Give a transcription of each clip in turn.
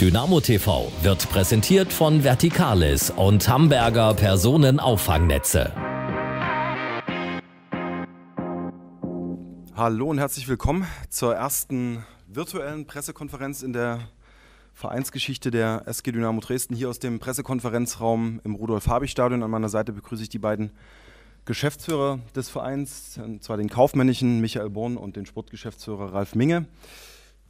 Dynamo TV wird präsentiert von Vertikalis und Hamburger Personenauffangnetze. Hallo und herzlich willkommen zur ersten virtuellen Pressekonferenz in der Vereinsgeschichte der SG Dynamo Dresden hier aus dem Pressekonferenzraum im Rudolf-Habich-Stadion. An meiner Seite begrüße ich die beiden Geschäftsführer des Vereins, und zwar den kaufmännischen Michael Born und den Sportgeschäftsführer Ralf Minge.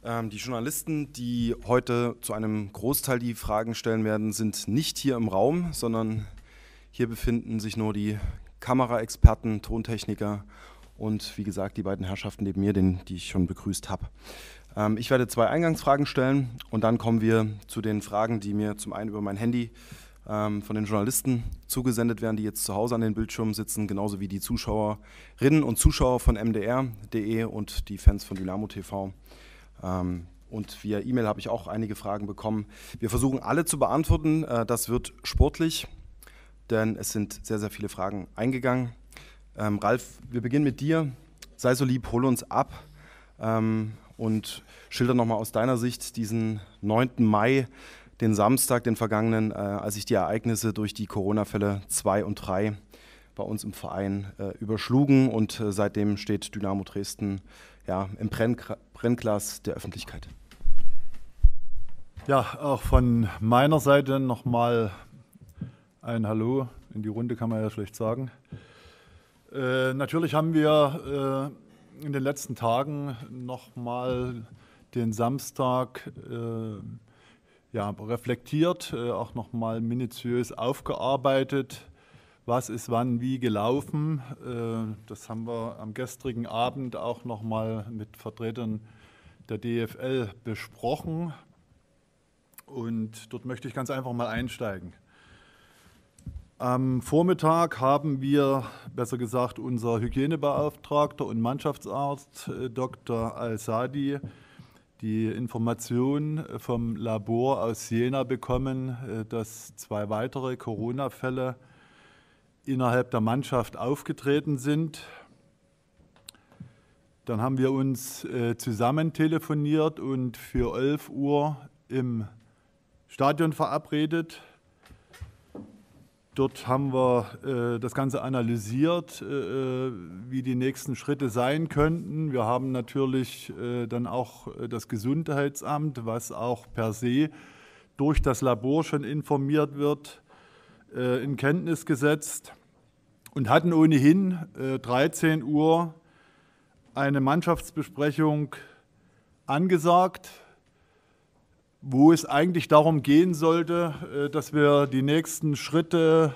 Ähm, die Journalisten, die heute zu einem Großteil die Fragen stellen werden, sind nicht hier im Raum, sondern hier befinden sich nur die Kameraexperten, Tontechniker und wie gesagt die beiden Herrschaften neben mir, den, die ich schon begrüßt habe. Ähm, ich werde zwei Eingangsfragen stellen und dann kommen wir zu den Fragen, die mir zum einen über mein Handy ähm, von den Journalisten zugesendet werden, die jetzt zu Hause an den Bildschirmen sitzen, genauso wie die Zuschauerinnen und Zuschauer von mdr.de und die Fans von Dynamo TV ähm, und via E-Mail habe ich auch einige Fragen bekommen. Wir versuchen alle zu beantworten. Äh, das wird sportlich, denn es sind sehr, sehr viele Fragen eingegangen. Ähm, Ralf, wir beginnen mit dir. Sei so lieb, hol uns ab ähm, und schilder nochmal aus deiner Sicht diesen 9. Mai, den Samstag, den vergangenen, äh, als sich die Ereignisse durch die Corona-Fälle 2 und 3 bei uns im Verein äh, überschlugen. Und seitdem steht Dynamo Dresden ja, im Brennkreis. Brennglas der Öffentlichkeit. Ja, auch von meiner Seite nochmal ein Hallo. In die Runde kann man ja schlecht sagen. Äh, natürlich haben wir äh, in den letzten Tagen nochmal den Samstag äh, ja, reflektiert, äh, auch nochmal minutiös aufgearbeitet was ist wann wie gelaufen. Äh, das haben wir am gestrigen Abend auch nochmal mit Vertretern der DFL besprochen. Und dort möchte ich ganz einfach mal einsteigen. Am Vormittag haben wir, besser gesagt, unser Hygienebeauftragter und Mannschaftsarzt äh, Dr. Al-Sadi die Information äh, vom Labor aus Jena bekommen, dass zwei weitere Corona-Fälle innerhalb der Mannschaft aufgetreten sind. Dann haben wir uns äh, zusammen telefoniert und für 11 Uhr im Stadion verabredet. Dort haben wir äh, das Ganze analysiert, äh, äh wie die nächsten Schritte sein könnten. Wir haben natürlich äh, dann auch äh, das Gesundheitsamt, was auch per se durch das Labor schon informiert wird, in Kenntnis gesetzt und hatten ohnehin äh, 13 Uhr eine Mannschaftsbesprechung angesagt, wo es eigentlich darum gehen sollte, äh, dass wir die nächsten Schritte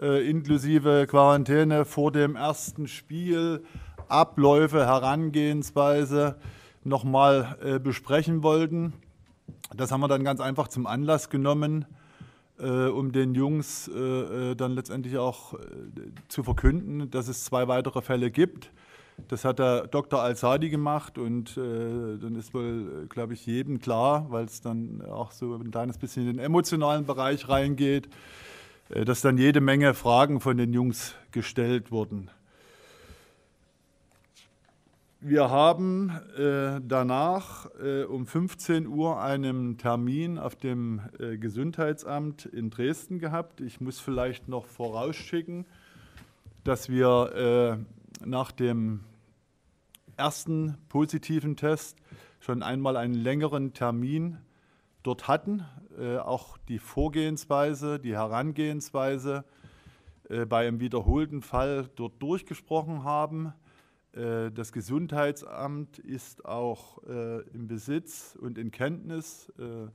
äh, inklusive Quarantäne vor dem ersten Spiel, Abläufe, Herangehensweise nochmal äh, besprechen wollten. Das haben wir dann ganz einfach zum Anlass genommen, äh, um den Jungs äh, äh dann letztendlich auch äh, zu verkünden, dass es zwei weitere Fälle gibt. Das hat der Dr. Al-Sadi gemacht und äh, dann ist wohl, glaube ich, jedem klar, weil es dann auch so ein kleines bisschen in den emotionalen Bereich reingeht, äh, dass dann jede Menge Fragen von den Jungs gestellt wurden. Wir haben äh, danach äh, um 15 Uhr einen Termin auf dem äh, Gesundheitsamt in Dresden gehabt. Ich muss vielleicht noch vorausschicken, dass wir äh, nach dem ersten positiven Test schon einmal einen längeren Termin dort hatten. Äh, auch die Vorgehensweise, die Herangehensweise äh, bei einem wiederholten Fall dort durchgesprochen haben äh, das Gesundheitsamt ist auch äh, im Besitz und in Kenntnis äh,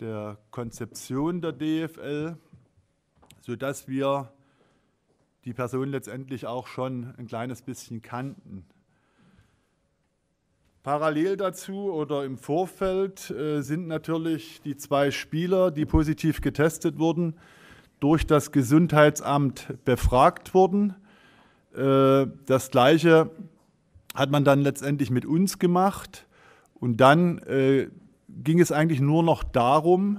der Konzeption der DFL, sodass wir die Person letztendlich auch schon ein kleines bisschen kannten. Parallel dazu oder im Vorfeld äh, sind natürlich die zwei Spieler, die positiv getestet wurden, durch das Gesundheitsamt befragt worden. Äh, das Gleiche hat man dann letztendlich mit uns gemacht. Und dann äh, ging es eigentlich nur noch darum,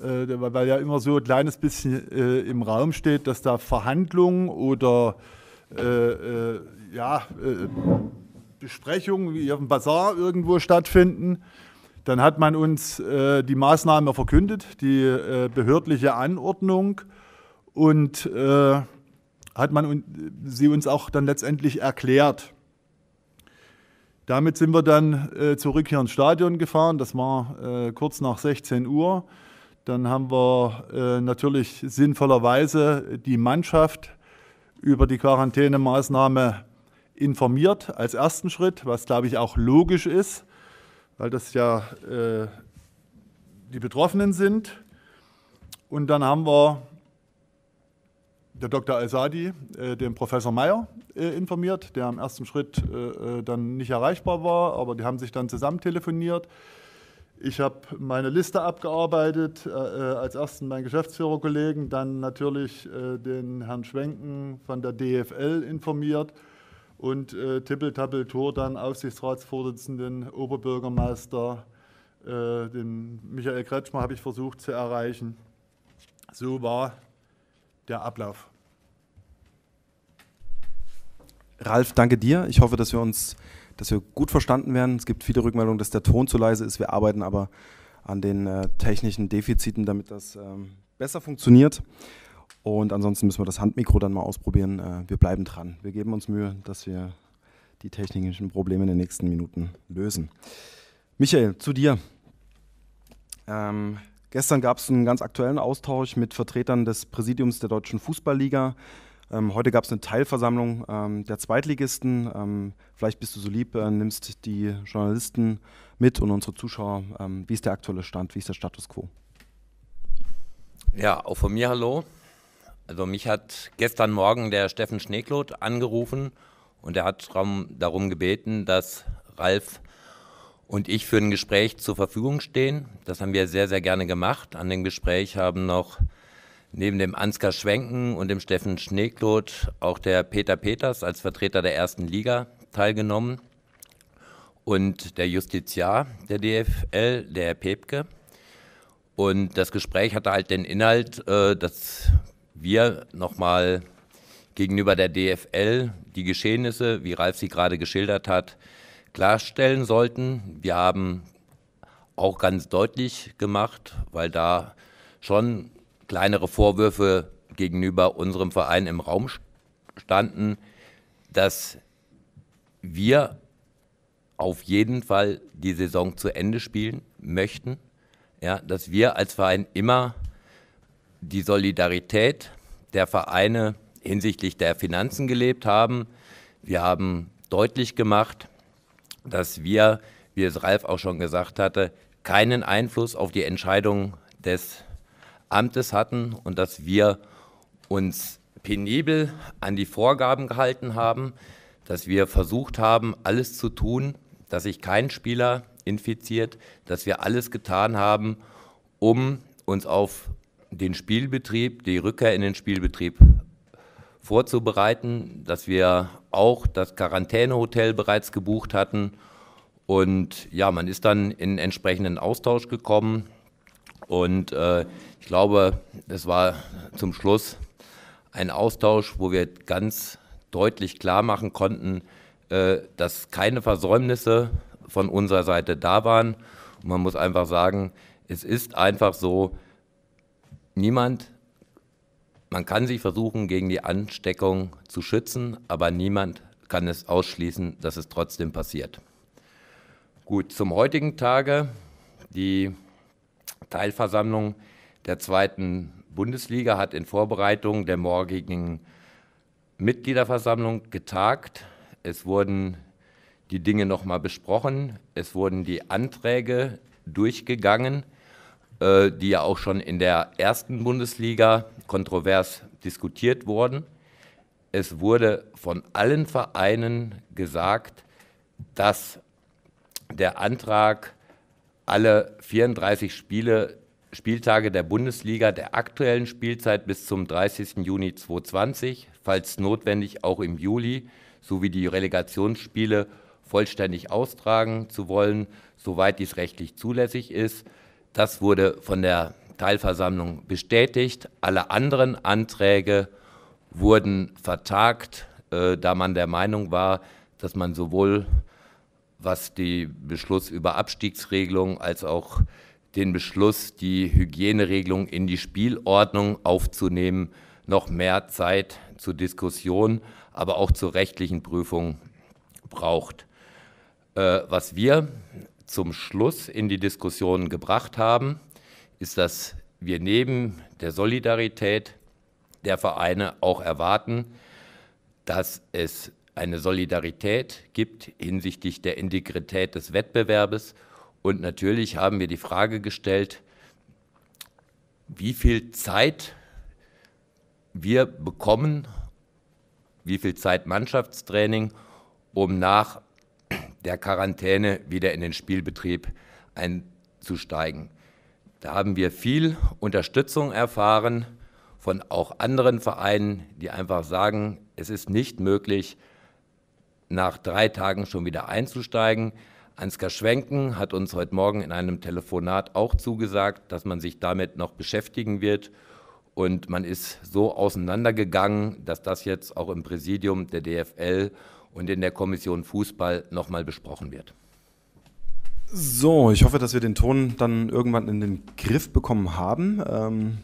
äh, weil ja immer so ein kleines bisschen im Raum steht, dass da Verhandlungen oder ja, Besprechungen wie auf dem Bazar irgendwo stattfinden. Dann hat man uns äh, die Maßnahme verkündet, die äh, behördliche Anordnung. Und äh, hat man sie uns auch dann letztendlich erklärt. Damit sind wir dann äh, zurück hier ins Stadion gefahren. Das war äh, kurz nach 16 Uhr. Dann haben wir äh, natürlich sinnvollerweise die Mannschaft über die Quarantänemaßnahme informiert als ersten Schritt, was glaube ich auch logisch ist, weil das ja äh, die Betroffenen sind. Und dann haben wir der Dr. Al-Sadi äh, den Professor Meyer äh, informiert, der im ersten Schritt äh, äh, dann nicht erreichbar war, aber die haben sich dann zusammen telefoniert. Ich habe meine Liste abgearbeitet, äh, äh, als ersten meinen Geschäftsführerkollegen, dann natürlich den Herrn Schwenken von der DFL informiert und äh, Tippeltappeltor dann Aufsichtsratsvorsitzenden, Oberbürgermeister, den Michael Kretschmer habe ich versucht zu erreichen. So war der Ablauf. Ralf, danke dir. Ich hoffe, dass wir uns, dass wir gut verstanden werden. Es gibt viele Rückmeldungen, dass der Ton zu leise ist. Wir arbeiten aber an den äh, technischen Defiziten, damit das ähm, besser funktioniert. Und ansonsten müssen wir das Handmikro dann mal ausprobieren. Äh, wir bleiben dran. Wir geben uns Mühe, dass wir die technischen Probleme in den nächsten Minuten lösen. Michael, zu dir. Ähm, Gestern gab es einen ganz aktuellen Austausch mit Vertretern des Präsidiums der Deutschen Fußballliga. Ähm, heute gab es eine Teilversammlung ähm, der Zweitligisten. Ähm, vielleicht bist du so lieb, äh, nimmst die Journalisten mit und unsere Zuschauer. Ähm, wie ist der aktuelle Stand? Wie ist der Status quo? Ja, auch von mir hallo. Also mich hat gestern Morgen der Steffen Schneeklot angerufen und er hat darum gebeten, dass Ralf und ich für ein Gespräch zur Verfügung stehen. Das haben wir sehr, sehr gerne gemacht. An dem Gespräch haben noch neben dem Ansgar Schwenken und dem Steffen Schneekloth auch der Peter Peters als Vertreter der ersten Liga teilgenommen und der Justiziar der DFL, der Herr Pepke. Und das Gespräch hatte halt den Inhalt, äh, dass wir nochmal gegenüber der DFL die Geschehnisse, wie Ralf sie gerade geschildert hat, klarstellen sollten. Wir haben auch ganz deutlich gemacht, weil da schon kleinere Vorwürfe gegenüber unserem Verein im Raum standen, dass wir auf jeden Fall die Saison zu Ende spielen möchten. Ja, dass wir als Verein immer die Solidarität der Vereine hinsichtlich der Finanzen gelebt haben. Wir haben deutlich gemacht, dass wir, wie es Ralf auch schon gesagt hatte, keinen Einfluss auf die Entscheidung des Amtes hatten und dass wir uns penibel an die Vorgaben gehalten haben, dass wir versucht haben, alles zu tun, dass sich kein Spieler infiziert, dass wir alles getan haben, um uns auf den Spielbetrieb, die Rückkehr in den Spielbetrieb vorzubereiten, dass wir auch das Quarantänehotel bereits gebucht hatten. Und ja, man ist dann in entsprechenden Austausch gekommen. Und äh, ich glaube, es war zum Schluss ein Austausch, wo wir ganz deutlich klar machen konnten, äh, dass keine Versäumnisse von unserer Seite da waren. Und man muss einfach sagen, es ist einfach so, niemand man kann sich versuchen, gegen die Ansteckung zu schützen, aber niemand kann es ausschließen, dass es trotzdem passiert. Gut, zum heutigen Tage. Die Teilversammlung der zweiten Bundesliga hat in Vorbereitung der morgigen Mitgliederversammlung getagt. Es wurden die Dinge nochmal besprochen. Es wurden die Anträge durchgegangen. Äh, die ja auch schon in der ersten Bundesliga kontrovers diskutiert wurden. Es wurde von allen Vereinen gesagt, dass der Antrag alle 34 Spiele, Spieltage der Bundesliga der aktuellen Spielzeit bis zum 30. Juni 2020, falls notwendig auch im Juli, sowie die Relegationsspiele vollständig austragen zu wollen, soweit dies rechtlich zulässig ist. Das wurde von der Teilversammlung bestätigt. Alle anderen Anträge wurden vertagt, äh, da man der Meinung war, dass man sowohl was die Beschluss über Abstiegsregelung als auch den Beschluss, die Hygieneregelung in die Spielordnung aufzunehmen, noch mehr Zeit zur Diskussion, aber auch zur rechtlichen Prüfung braucht. Äh, was wir zum Schluss in die Diskussion gebracht haben, ist, dass wir neben der Solidarität der Vereine auch erwarten, dass es eine Solidarität gibt hinsichtlich der Integrität des Wettbewerbes. Und natürlich haben wir die Frage gestellt, wie viel Zeit wir bekommen, wie viel Zeit Mannschaftstraining, um nach der Quarantäne wieder in den Spielbetrieb einzusteigen. Da haben wir viel Unterstützung erfahren von auch anderen Vereinen, die einfach sagen, es ist nicht möglich, nach drei Tagen schon wieder einzusteigen. Ansgar Schwenken hat uns heute Morgen in einem Telefonat auch zugesagt, dass man sich damit noch beschäftigen wird. Und man ist so auseinandergegangen, dass das jetzt auch im Präsidium der DFL und in der Kommission Fußball nochmal besprochen wird. So, ich hoffe, dass wir den Ton dann irgendwann in den Griff bekommen haben. Ähm,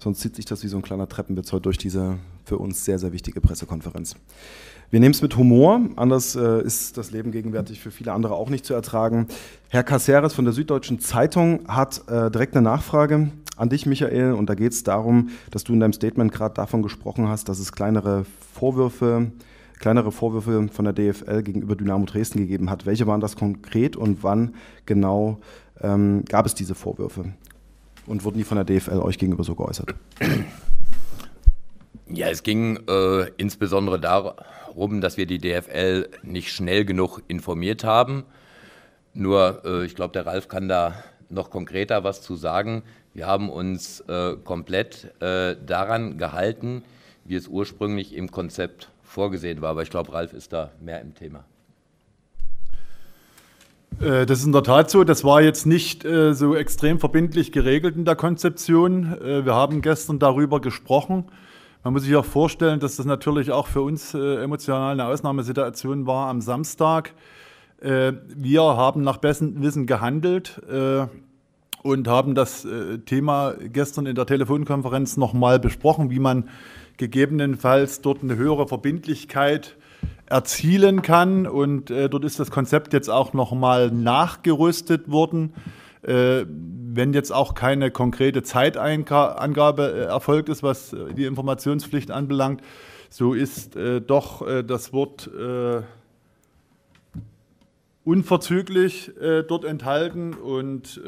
sonst zieht sich das wie so ein kleiner Treppenwitz heute durch diese für uns sehr, sehr wichtige Pressekonferenz. Wir nehmen es mit Humor, anders äh, ist das Leben gegenwärtig für viele andere auch nicht zu ertragen. Herr Caceres von der Süddeutschen Zeitung hat äh, direkt eine Nachfrage an dich, Michael. Und da geht es darum, dass du in deinem Statement gerade davon gesprochen hast, dass es kleinere Vorwürfe gibt kleinere Vorwürfe von der DFL gegenüber Dynamo Dresden gegeben hat. Welche waren das konkret und wann genau ähm, gab es diese Vorwürfe? Und wurden die von der DFL euch gegenüber so geäußert? Ja, es ging äh, insbesondere darum, dass wir die DFL nicht schnell genug informiert haben. Nur, äh, ich glaube, der Ralf kann da noch konkreter was zu sagen. Wir haben uns äh, komplett äh, daran gehalten, wie es ursprünglich im Konzept vorgesehen war. Aber ich glaube, Ralf ist da mehr im Thema. Äh, das ist in der Tat so. Das war jetzt nicht äh, so extrem verbindlich geregelt in der Konzeption. Äh, wir haben gestern darüber gesprochen. Man muss sich auch vorstellen, dass das natürlich auch für uns emotional eine Ausnahmesituation war am Samstag. Wir haben nach bestem Wissen gehandelt und haben das Thema gestern in der Telefonkonferenz nochmal besprochen, wie man gegebenenfalls dort eine höhere Verbindlichkeit erzielen kann. Und äh, dort ist das Konzept jetzt auch nochmal nachgerüstet worden. Äh, wenn jetzt auch keine konkrete Zeitangabe äh, erfolgt ist, was äh, die Informationspflicht anbelangt, so ist äh, doch äh, das Wort unverzüglich dort enthalten. Und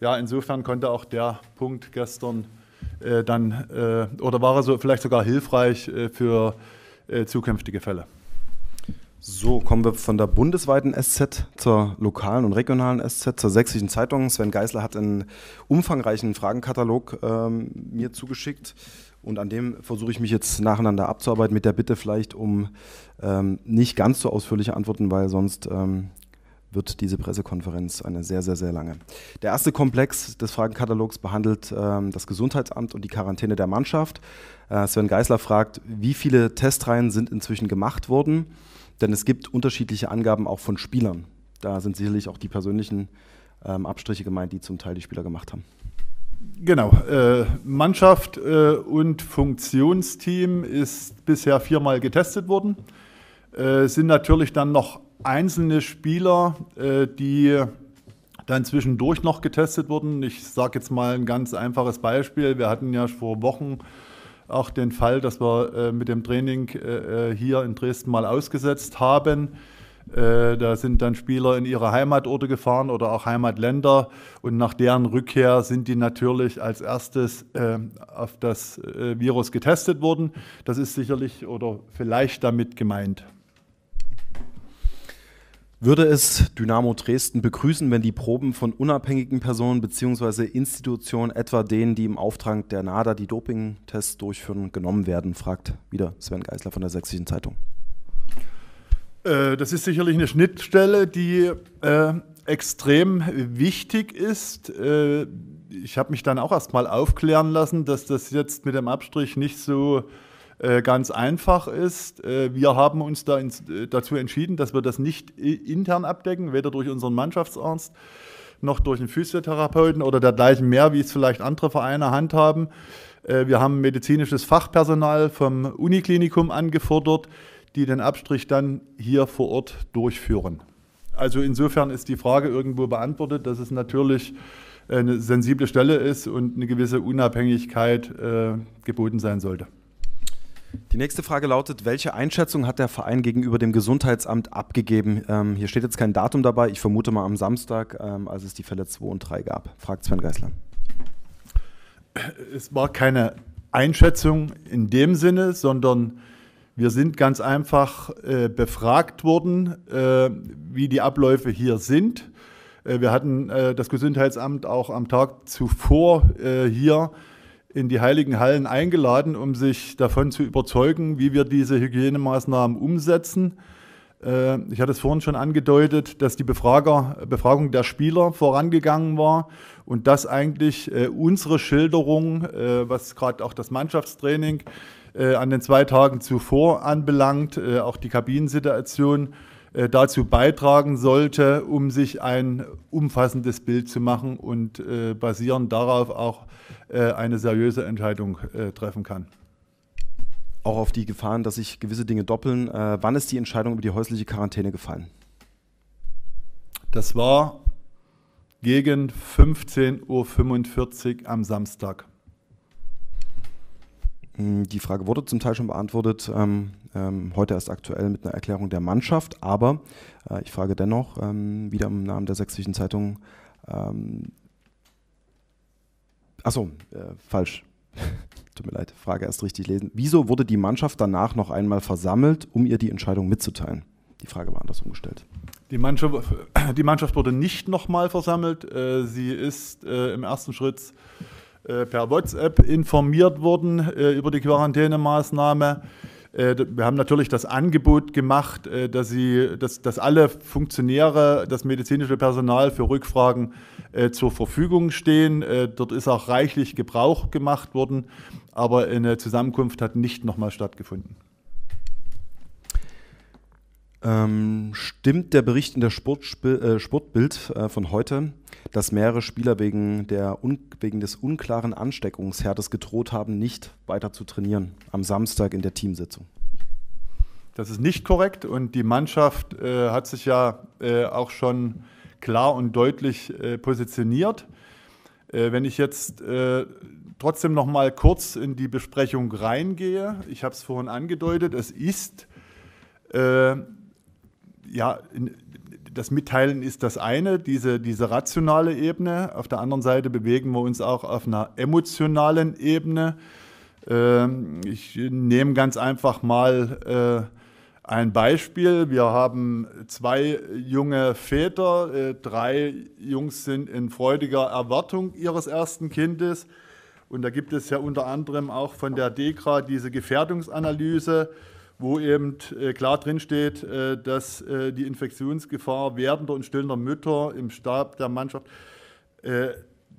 ja, insofern konnte auch der Punkt gestern äh, dann, äh, oder war er so vielleicht sogar hilfreich äh, für äh, zukünftige Fälle? So, kommen wir von der bundesweiten SZ zur lokalen und regionalen SZ, zur sächsischen Zeitung. Sven Geisler hat einen umfangreichen Fragenkatalog ähm, mir zugeschickt. Und an dem versuche ich mich jetzt nacheinander abzuarbeiten, mit der Bitte vielleicht um ähm, nicht ganz so ausführliche Antworten, weil sonst ähm, wird diese Pressekonferenz eine sehr, sehr, sehr lange. Der erste Komplex des Fragenkatalogs behandelt ähm, das Gesundheitsamt und die Quarantäne der Mannschaft. Äh, Sven Geisler fragt, wie viele Testreihen sind inzwischen gemacht worden? Denn es gibt unterschiedliche Angaben auch von Spielern. Da sind sicherlich auch die persönlichen ähm, Abstriche gemeint, die zum Teil die Spieler gemacht haben. Genau. Äh, Mannschaft äh, und Funktionsteam ist bisher viermal getestet worden. Äh, sind natürlich dann noch einzelne Spieler, äh, die dann zwischendurch noch getestet wurden. Ich sage jetzt mal ein ganz einfaches Beispiel. Wir hatten ja vor Wochen auch den Fall, dass wir äh, mit dem Training äh, hier in Dresden mal ausgesetzt haben. Da sind dann Spieler in ihre Heimatorte gefahren oder auch Heimatländer und nach deren Rückkehr sind die natürlich als erstes auf das Virus getestet worden. Das ist sicherlich oder vielleicht damit gemeint würde es Dynamo Dresden begrüßen, wenn die Proben von unabhängigen Personen bzw. Institutionen, etwa denen, die im Auftrag der NADA die Dopingtests durchführen, genommen werden, fragt wieder Sven Geisler von der Sächsischen Zeitung. Äh, das ist sicherlich eine Schnittstelle, die äh, extrem wichtig ist. Äh, ich habe mich dann auch erst mal aufklären lassen, dass das jetzt mit dem Abstrich nicht so äh, ganz einfach ist, äh, wir haben uns da ins, äh, dazu entschieden, dass wir das nicht äh, intern abdecken, weder durch unseren Mannschaftsarzt noch durch einen Physiotherapeuten oder dergleichen mehr, wie es vielleicht andere Vereine handhaben. Wir haben medizinisches Fachpersonal vom Uniklinikum angefordert, die den Abstrich dann hier vor Ort durchführen. Also insofern ist die Frage irgendwo beantwortet, dass es natürlich eine sensible Stelle ist und eine gewisse Unabhängigkeit geboten sein sollte. Die nächste Frage lautet, welche Einschätzung hat der Verein gegenüber dem Gesundheitsamt abgegeben? Ähm, hier steht jetzt kein Datum dabei, ich vermute mal am Samstag, ähm, als es die Fälle 2 und 3 gab. Fragt Sven Geisler. Es war keine Einschätzung in dem Sinne, sondern wir sind ganz einfach äh, befragt worden, äh, wie die Abläufe hier sind. Äh, wir hatten äh, das Gesundheitsamt auch am Tag zuvor äh, hier in die heiligen Hallen eingeladen, um sich davon zu überzeugen, wie wir diese Hygienemaßnahmen umsetzen. Äh, ich hatte es vorhin schon angedeutet, dass die Befrager, Befragung der Spieler vorangegangen war und dass eigentlich äh, unsere Schilderung, äh, was gerade auch das Mannschaftstraining an den zwei Tagen zuvor anbelangt, auch die Kabinensituation äh, dazu beitragen sollte, um sich ein umfassendes Bild zu machen und äh, basierend darauf auch äh, eine seriöse Entscheidung äh, treffen kann. Auch auf die Gefahren, dass sich gewisse Dinge doppeln. Äh, wann ist die Entscheidung über die häusliche Quarantäne gefallen? Das war gegen 15.45 Uhr am Samstag. Hm, die Frage wurde zum Teil schon beantwortet. Ähm, ähm, heute erst aktuell mit einer Erklärung der Mannschaft, aber äh, ich frage dennoch ähm, wieder im Namen der Sächsischen Zeitung. Ähm, achso, äh, falsch. Tut mir leid, Frage erst richtig lesen. Wieso wurde die Mannschaft danach noch einmal versammelt, um ihr die Entscheidung mitzuteilen? Die Frage war anders umgestellt. Die Mannschaft, äh, die Mannschaft wurde nicht nochmal versammelt. Sie ist im ersten Schritt per WhatsApp informiert worden über die Quarantänemaßnahme. Äh, wir haben natürlich das Angebot gemacht, äh, dass, sie, dass, dass alle Funktionäre, das medizinische Personal für Rückfragen äh, zur Verfügung stehen. dort ist auch reichlich Gebrauch gemacht worden, aber eine Zusammenkunft hat nicht nochmal stattgefunden. Ähm, stimmt der Bericht in der Sportspil äh, Sportbild äh, von heute, dass mehrere Spieler wegen, der wegen des unklaren Ansteckungsherdes gedroht haben, nicht weiter zu trainieren am Samstag in der Teamsitzung? Das ist nicht korrekt und die Mannschaft äh, hat sich ja äh, auch schon klar und deutlich äh, positioniert. Äh, wenn ich jetzt trotzdem noch mal kurz in die Besprechung reingehe, ich habe es vorhin angedeutet, es ist ja, das Mitteilen ist das eine, diese, diese rationale Ebene. Auf der anderen Seite bewegen wir uns auch auf einer emotionalen Ebene. Ähm, ich nehme ganz einfach mal äh, ein Beispiel. Wir haben zwei junge Väter, äh, drei Jungs sind in freudiger Erwartung ihres ersten Kindes. Und da gibt es ja unter anderem auch von der DEKRA diese Gefährdungsanalyse wo eben äh, klar drinsteht, äh, dass äh, die Infektionsgefahr werdender und stillender Mütter im Stab der Mannschaft,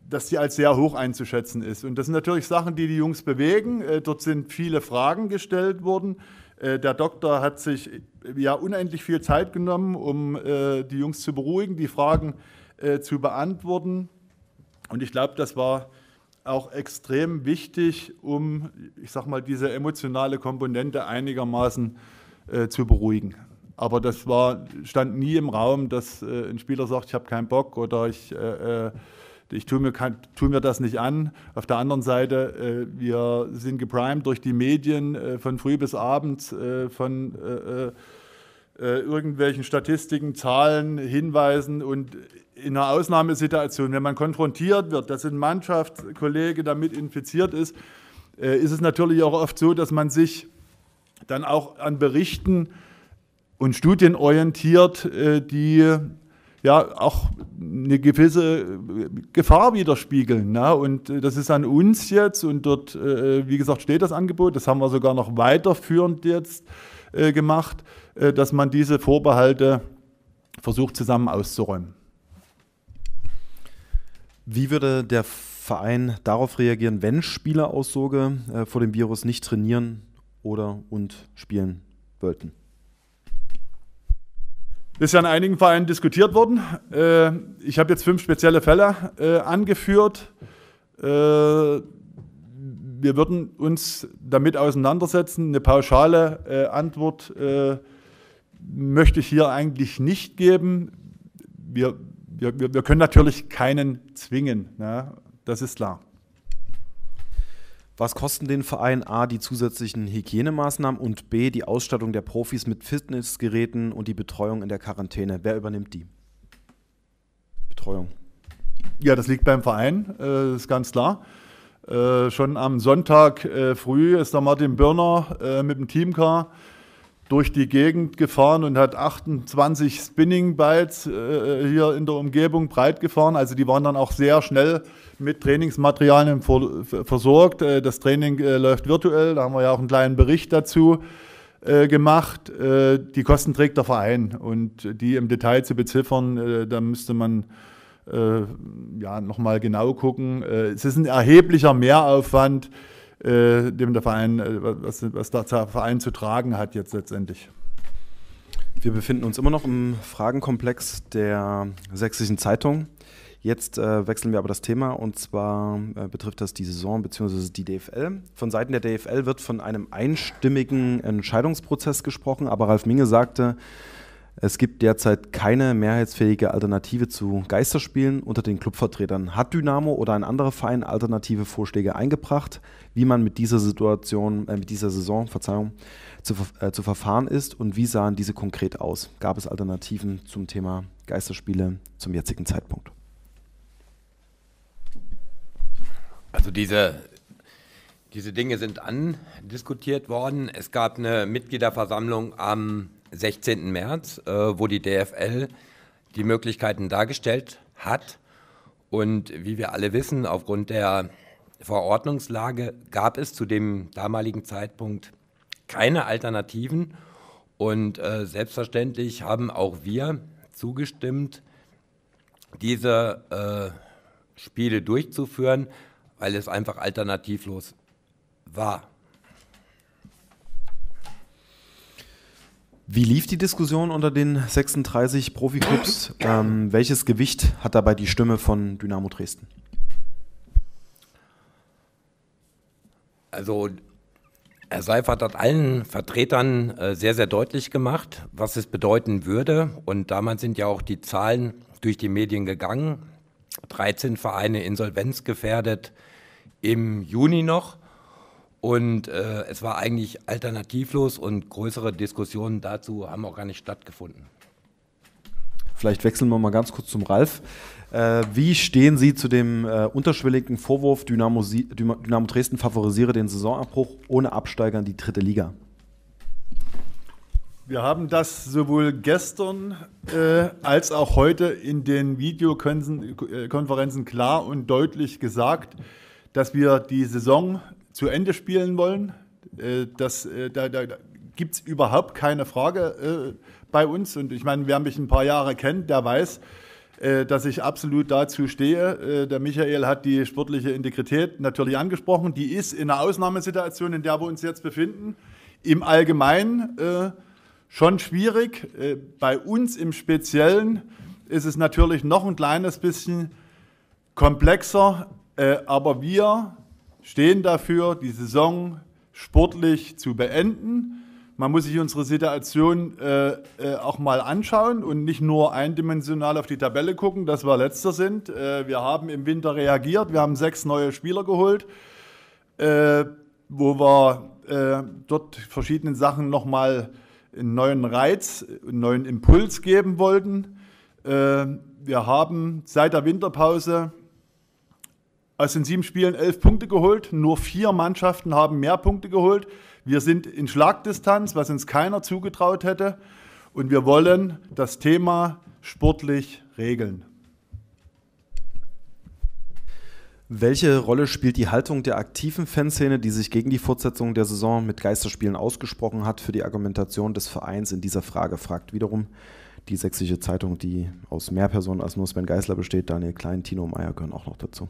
dass sie als sehr hoch einzuschätzen ist. Und das sind natürlich Sachen, die die Jungs bewegen. Dort sind viele Fragen gestellt worden. Der Doktor hat sich ja unendlich viel Zeit genommen, um die Jungs zu beruhigen, die Fragen zu beantworten. Und ich glaube, das war auch extrem wichtig, um, ich sag mal, diese emotionale Komponente einigermaßen äh, zu beruhigen. Aber das war, stand nie im Raum, dass äh, ein Spieler sagt, ich habe keinen Bock oder ich, äh, äh ich tue mir, tu mir das nicht an. Auf der anderen Seite, äh, wir sind geprimed durch die Medien äh, von früh bis abend, von irgendwelchen Statistiken, Zahlen, Hinweisen und in einer Ausnahmesituation, wenn man konfrontiert wird, dass ein Mannschaftskollege damit infiziert ist, äh, ist es natürlich auch oft so, dass man sich dann auch an Berichten und Studien orientiert, äh, die ja auch eine gewisse äh, Gefahr widerspiegeln. Ne? Und das ist an uns jetzt und dort, wie gesagt, steht das Angebot, das haben wir sogar noch weiterführend jetzt gemacht, dass man diese Vorbehalte versucht zusammen auszuräumen. Wie würde der Verein darauf reagieren, wenn Spieler aus Soge äh, vor dem Virus nicht trainieren oder und spielen wollten? Ist ja in einigen Vereinen diskutiert worden. Äh, ich habe jetzt fünf spezielle Fälle äh, angeführt. Äh, wir würden uns damit auseinandersetzen. Eine pauschale äh, Antwort äh, möchte ich hier eigentlich nicht geben. Wir wir, wir, wir können natürlich keinen zwingen, ne? das ist klar. Was kosten den Verein A die zusätzlichen Hygienemaßnahmen und B die Ausstattung der Profis mit Fitnessgeräten und die Betreuung in der Quarantäne? Wer übernimmt die? Betreuung. Ja, das liegt beim Verein, äh, ist ganz klar. Äh, schon am Sonntag äh, früh ist der Martin Birner äh, mit dem Teamcar durch die Gegend gefahren und hat 28 Spinning Bites äh, hier in der Umgebung breit gefahren. Also die waren dann auch sehr schnell mit Trainingsmaterialien versorgt. Äh, das Training äh, läuft virtuell, da haben wir ja auch einen kleinen Bericht dazu äh, gemacht. die Kosten trägt der Verein und die im Detail zu beziffern, da müsste man äh, ja nochmal genau gucken. es ist ein erheblicher Mehraufwand äh, dem der Verein, äh, was, was der Verein zu tragen hat jetzt letztendlich. Wir befinden uns immer noch im Fragenkomplex der Sächsischen Zeitung. Jetzt äh, wechseln wir aber das Thema und zwar äh, betrifft das die Saison bzw. die DFL. Von Seiten der DFL wird von einem einstimmigen Entscheidungsprozess gesprochen, aber Ralf Minge sagte, es gibt derzeit keine mehrheitsfähige Alternative zu Geisterspielen unter den Clubvertretern. Hat Dynamo oder ein anderer Verein alternative Vorschläge eingebracht, wie man mit dieser Situation, äh, mit dieser Saison, Verzeihung, zu, äh, zu verfahren ist und wie sahen diese konkret aus? Gab es Alternativen zum Thema Geisterspiele zum jetzigen Zeitpunkt? Also diese, diese Dinge sind andiskutiert worden. Es gab eine Mitgliederversammlung am 16. März, äh, wo die DFL die Möglichkeiten dargestellt hat. Und wie wir alle wissen, aufgrund der Verordnungslage gab es zu dem damaligen Zeitpunkt keine Alternativen. Und äh, selbstverständlich haben auch wir zugestimmt, diese äh, Spiele durchzuführen, weil es einfach alternativlos war. Wie lief die Diskussion unter den 36 Profiklubs? Ähm, welches Gewicht hat dabei die Stimme von Dynamo Dresden? Also Herr Seifert hat allen Vertretern äh, sehr, sehr deutlich gemacht, was es bedeuten würde. Und damals sind ja auch die Zahlen durch die Medien gegangen. 13 Vereine insolvenzgefährdet im Juni noch. Und äh, es war eigentlich alternativlos und größere Diskussionen dazu haben auch gar nicht stattgefunden. Vielleicht wechseln wir mal ganz kurz zum Ralf. Äh, wie stehen Sie zu dem äh, unterschwelligen Vorwurf, Dynamo, Dynamo Dresden favorisiere den Saisonabbruch ohne Absteiger in die dritte Liga? Wir haben das sowohl gestern äh, als auch heute in den Videokonferenzen äh, klar und deutlich gesagt, dass wir die Saison zu Ende spielen wollen. Äh, das, äh, da, da, da gibt es überhaupt keine Frage äh, bei uns. Und ich meine, wer mich ein paar Jahre kennt, der weiß, dass ich absolut dazu stehe. Der Michael hat die sportliche Integrität natürlich angesprochen. Die ist in der Ausnahmesituation, in der wir uns jetzt befinden, im Allgemeinen schon schwierig. Bei uns im Speziellen ist es natürlich noch ein kleines bisschen komplexer. Aber wir stehen dafür, die Saison sportlich zu beenden. Man muss sich unsere Situation äh, äh, auch mal anschauen und nicht nur eindimensional auf die Tabelle gucken, dass wir letzter sind. Äh, wir haben im Winter reagiert, wir haben sechs neue Spieler geholt, äh, wo wir äh, dort verschiedenen Sachen nochmal einen neuen Reiz, einen neuen Impuls geben wollten. Äh, wir haben seit der Winterpause also in sieben Spielen elf Punkte geholt. Nur vier Mannschaften haben mehr Punkte geholt. Wir sind in Schlagdistanz, was uns keiner zugetraut hätte. Und wir wollen das Thema sportlich regeln. Welche Rolle spielt die Haltung der aktiven Fanszene, die sich gegen die Fortsetzung der Saison mit Geisterspielen ausgesprochen hat, für die Argumentation des Vereins in dieser Frage? Fragt wiederum die Sächsische Zeitung, die aus mehr Personen als nur Sven Geisler besteht. Daniel Klein, Tino Meyer gehören auch noch dazu.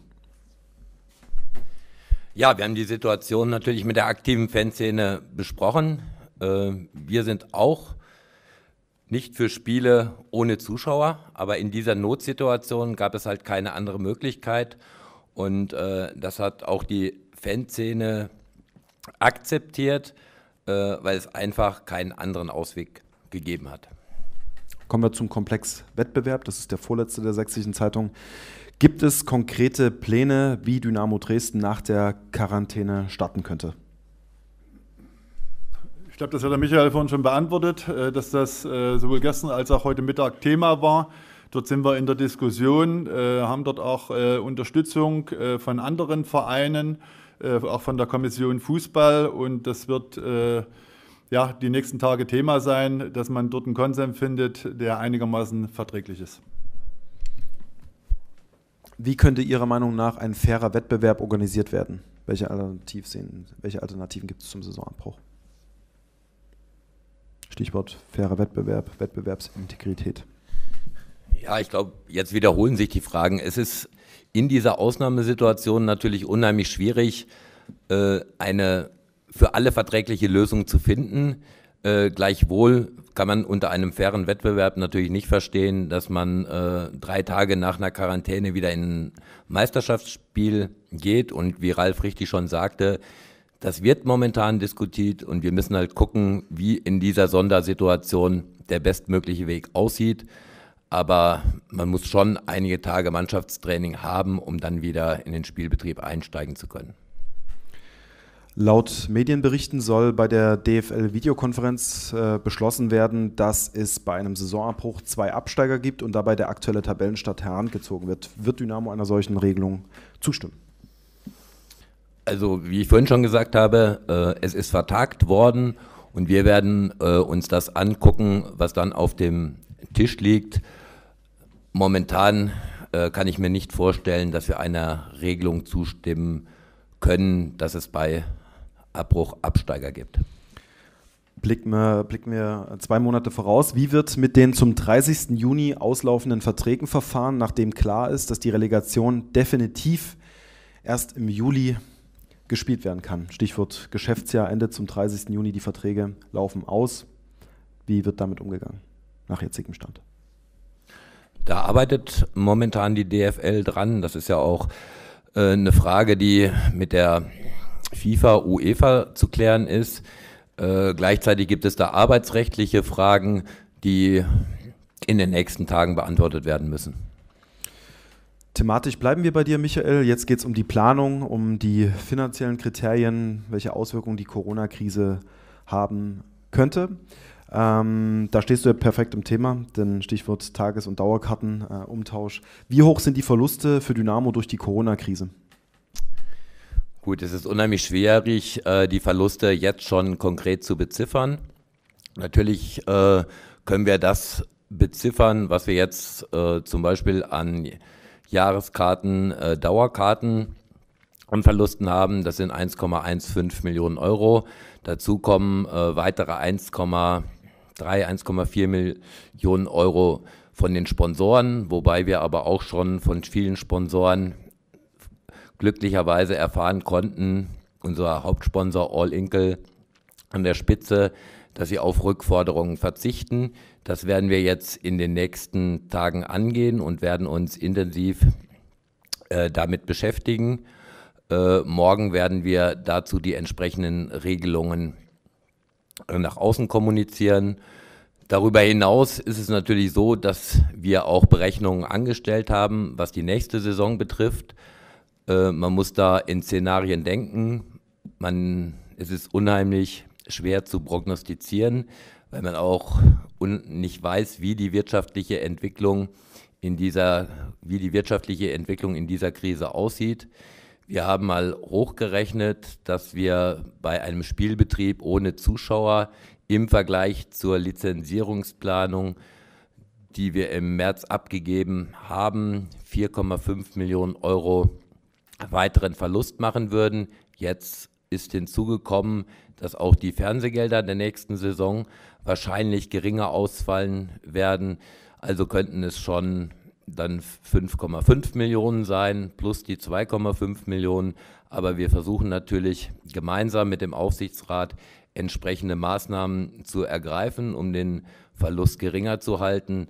Ja, wir haben die Situation natürlich mit der aktiven Fanszene besprochen. Äh, wir sind auch nicht für Spiele ohne Zuschauer, aber in dieser Notsituation gab es halt keine andere Möglichkeit. Und äh, das hat auch die Fanszene akzeptiert, äh, weil es einfach keinen anderen Ausweg gegeben hat. Kommen wir zum Komplex Wettbewerb. Das ist der vorletzte der Sächsischen Zeitung. Gibt es konkrete Pläne, wie Dynamo Dresden nach der Quarantäne starten könnte? Ich glaube, das hat der Michael vorhin schon beantwortet, äh, dass das äh, sowohl gestern als auch heute Mittag Thema war. Dort sind wir in der Diskussion, äh, haben dort auch Unterstützung von anderen Vereinen, auch von der Kommission Fußball. Und das wird ja, die nächsten Tage Thema sein, dass man dort einen Konsens findet, der einigermaßen verträglich ist. Wie könnte Ihrer Meinung nach ein fairer Wettbewerb organisiert werden? Welche, Alternativ sehen, welche Alternativen gibt es zum Saisonabbruch? Stichwort fairer Wettbewerb, Wettbewerbsintegrität. Ja, ich glaube, jetzt wiederholen sich die Fragen. Es ist in dieser Ausnahmesituation natürlich unheimlich schwierig, äh, eine für alle verträgliche Lösung zu finden. Äh, gleichwohl kann man unter einem fairen Wettbewerb natürlich nicht verstehen, dass man äh, drei Tage nach einer Quarantäne wieder in ein Meisterschaftsspiel geht. Und wie Ralf richtig schon sagte, das wird momentan diskutiert und wir müssen halt gucken, wie in dieser Sondersituation der bestmögliche Weg aussieht. Aber man muss schon einige Tage Mannschaftstraining haben, um dann wieder in den Spielbetrieb einsteigen zu können. Laut Medienberichten soll bei der DFL-Videokonferenz äh, beschlossen werden, dass es bei einem Saisonabbruch zwei Absteiger gibt und dabei der aktuelle Tabellenstart herangezogen wird. Wird Dynamo einer solchen Regelung zustimmen? Also, wie ich vorhin schon gesagt habe, äh, es ist vertagt worden und wir werden äh, uns das angucken, was dann auf dem Tisch liegt. Momentan äh, kann ich mir nicht vorstellen, dass wir einer Regelung zustimmen können, dass es bei Abbruch, Absteiger gibt. Blick mir, blicken wir zwei Monate voraus. Wie wird mit den zum 30. Juni auslaufenden Verträgen verfahren, nachdem klar ist, dass die Relegation definitiv erst im Juli gespielt werden kann? Stichwort Geschäftsjahr endet zum 30. Juni, die Verträge laufen aus. Wie wird damit umgegangen nach jetzigem Stand? Da arbeitet momentan die DFL dran. Das ist ja auch äh, eine Frage, die mit der FIFA, UEFA zu klären ist. Äh, gleichzeitig gibt es da arbeitsrechtliche Fragen, die in den nächsten Tagen beantwortet werden müssen. Thematisch bleiben wir bei dir, Michael. Jetzt geht es um die Planung, um die finanziellen Kriterien, welche Auswirkungen die Corona-Krise haben könnte. Ähm, da stehst du ja perfekt im Thema, denn Stichwort Tages- und Dauerkartenumtausch. Äh, Wie hoch sind die Verluste für Dynamo durch die Corona-Krise? Gut, es ist unheimlich schwierig, äh, die Verluste jetzt schon konkret zu beziffern. Natürlich äh, können wir das beziffern, was wir jetzt äh, zum Beispiel an Jahreskarten, Dauerkarten an Verlusten haben. Das sind 1,15 Millionen Euro. Dazu kommen weitere 1,3, 1,4 Millionen Euro von den Sponsoren, wobei wir aber auch schon von vielen Sponsoren glücklicherweise erfahren konnten, unser Hauptsponsor All Inkel an der Spitze, dass sie auf Rückforderungen verzichten. Das werden wir jetzt in den nächsten Tagen angehen und werden uns intensiv äh, damit beschäftigen. Äh, morgen werden wir dazu die entsprechenden Regelungen äh, nach außen kommunizieren. Darüber hinaus ist es natürlich so, dass wir auch Berechnungen angestellt haben, was die nächste Saison betrifft. Äh, man muss da in Szenarien denken. Man, es ist unheimlich schwer zu prognostizieren, weil man auch nicht weiß, wie die wirtschaftliche Entwicklung in dieser, wie die wirtschaftliche Entwicklung in dieser Krise aussieht. Wir haben mal hochgerechnet, dass wir bei einem Spielbetrieb ohne Zuschauer im Vergleich zur Lizenzierungsplanung, die wir im März abgegeben haben, 4,5 Millionen Euro weiteren Verlust machen würden. Jetzt ist hinzugekommen, dass auch die Fernsehgelder der nächsten Saison wahrscheinlich geringer ausfallen werden. Also könnten es schon dann 5,5 Millionen sein plus die 2,5 Millionen. Aber wir versuchen natürlich gemeinsam mit dem Aufsichtsrat entsprechende Maßnahmen zu ergreifen, um den Verlust geringer zu halten.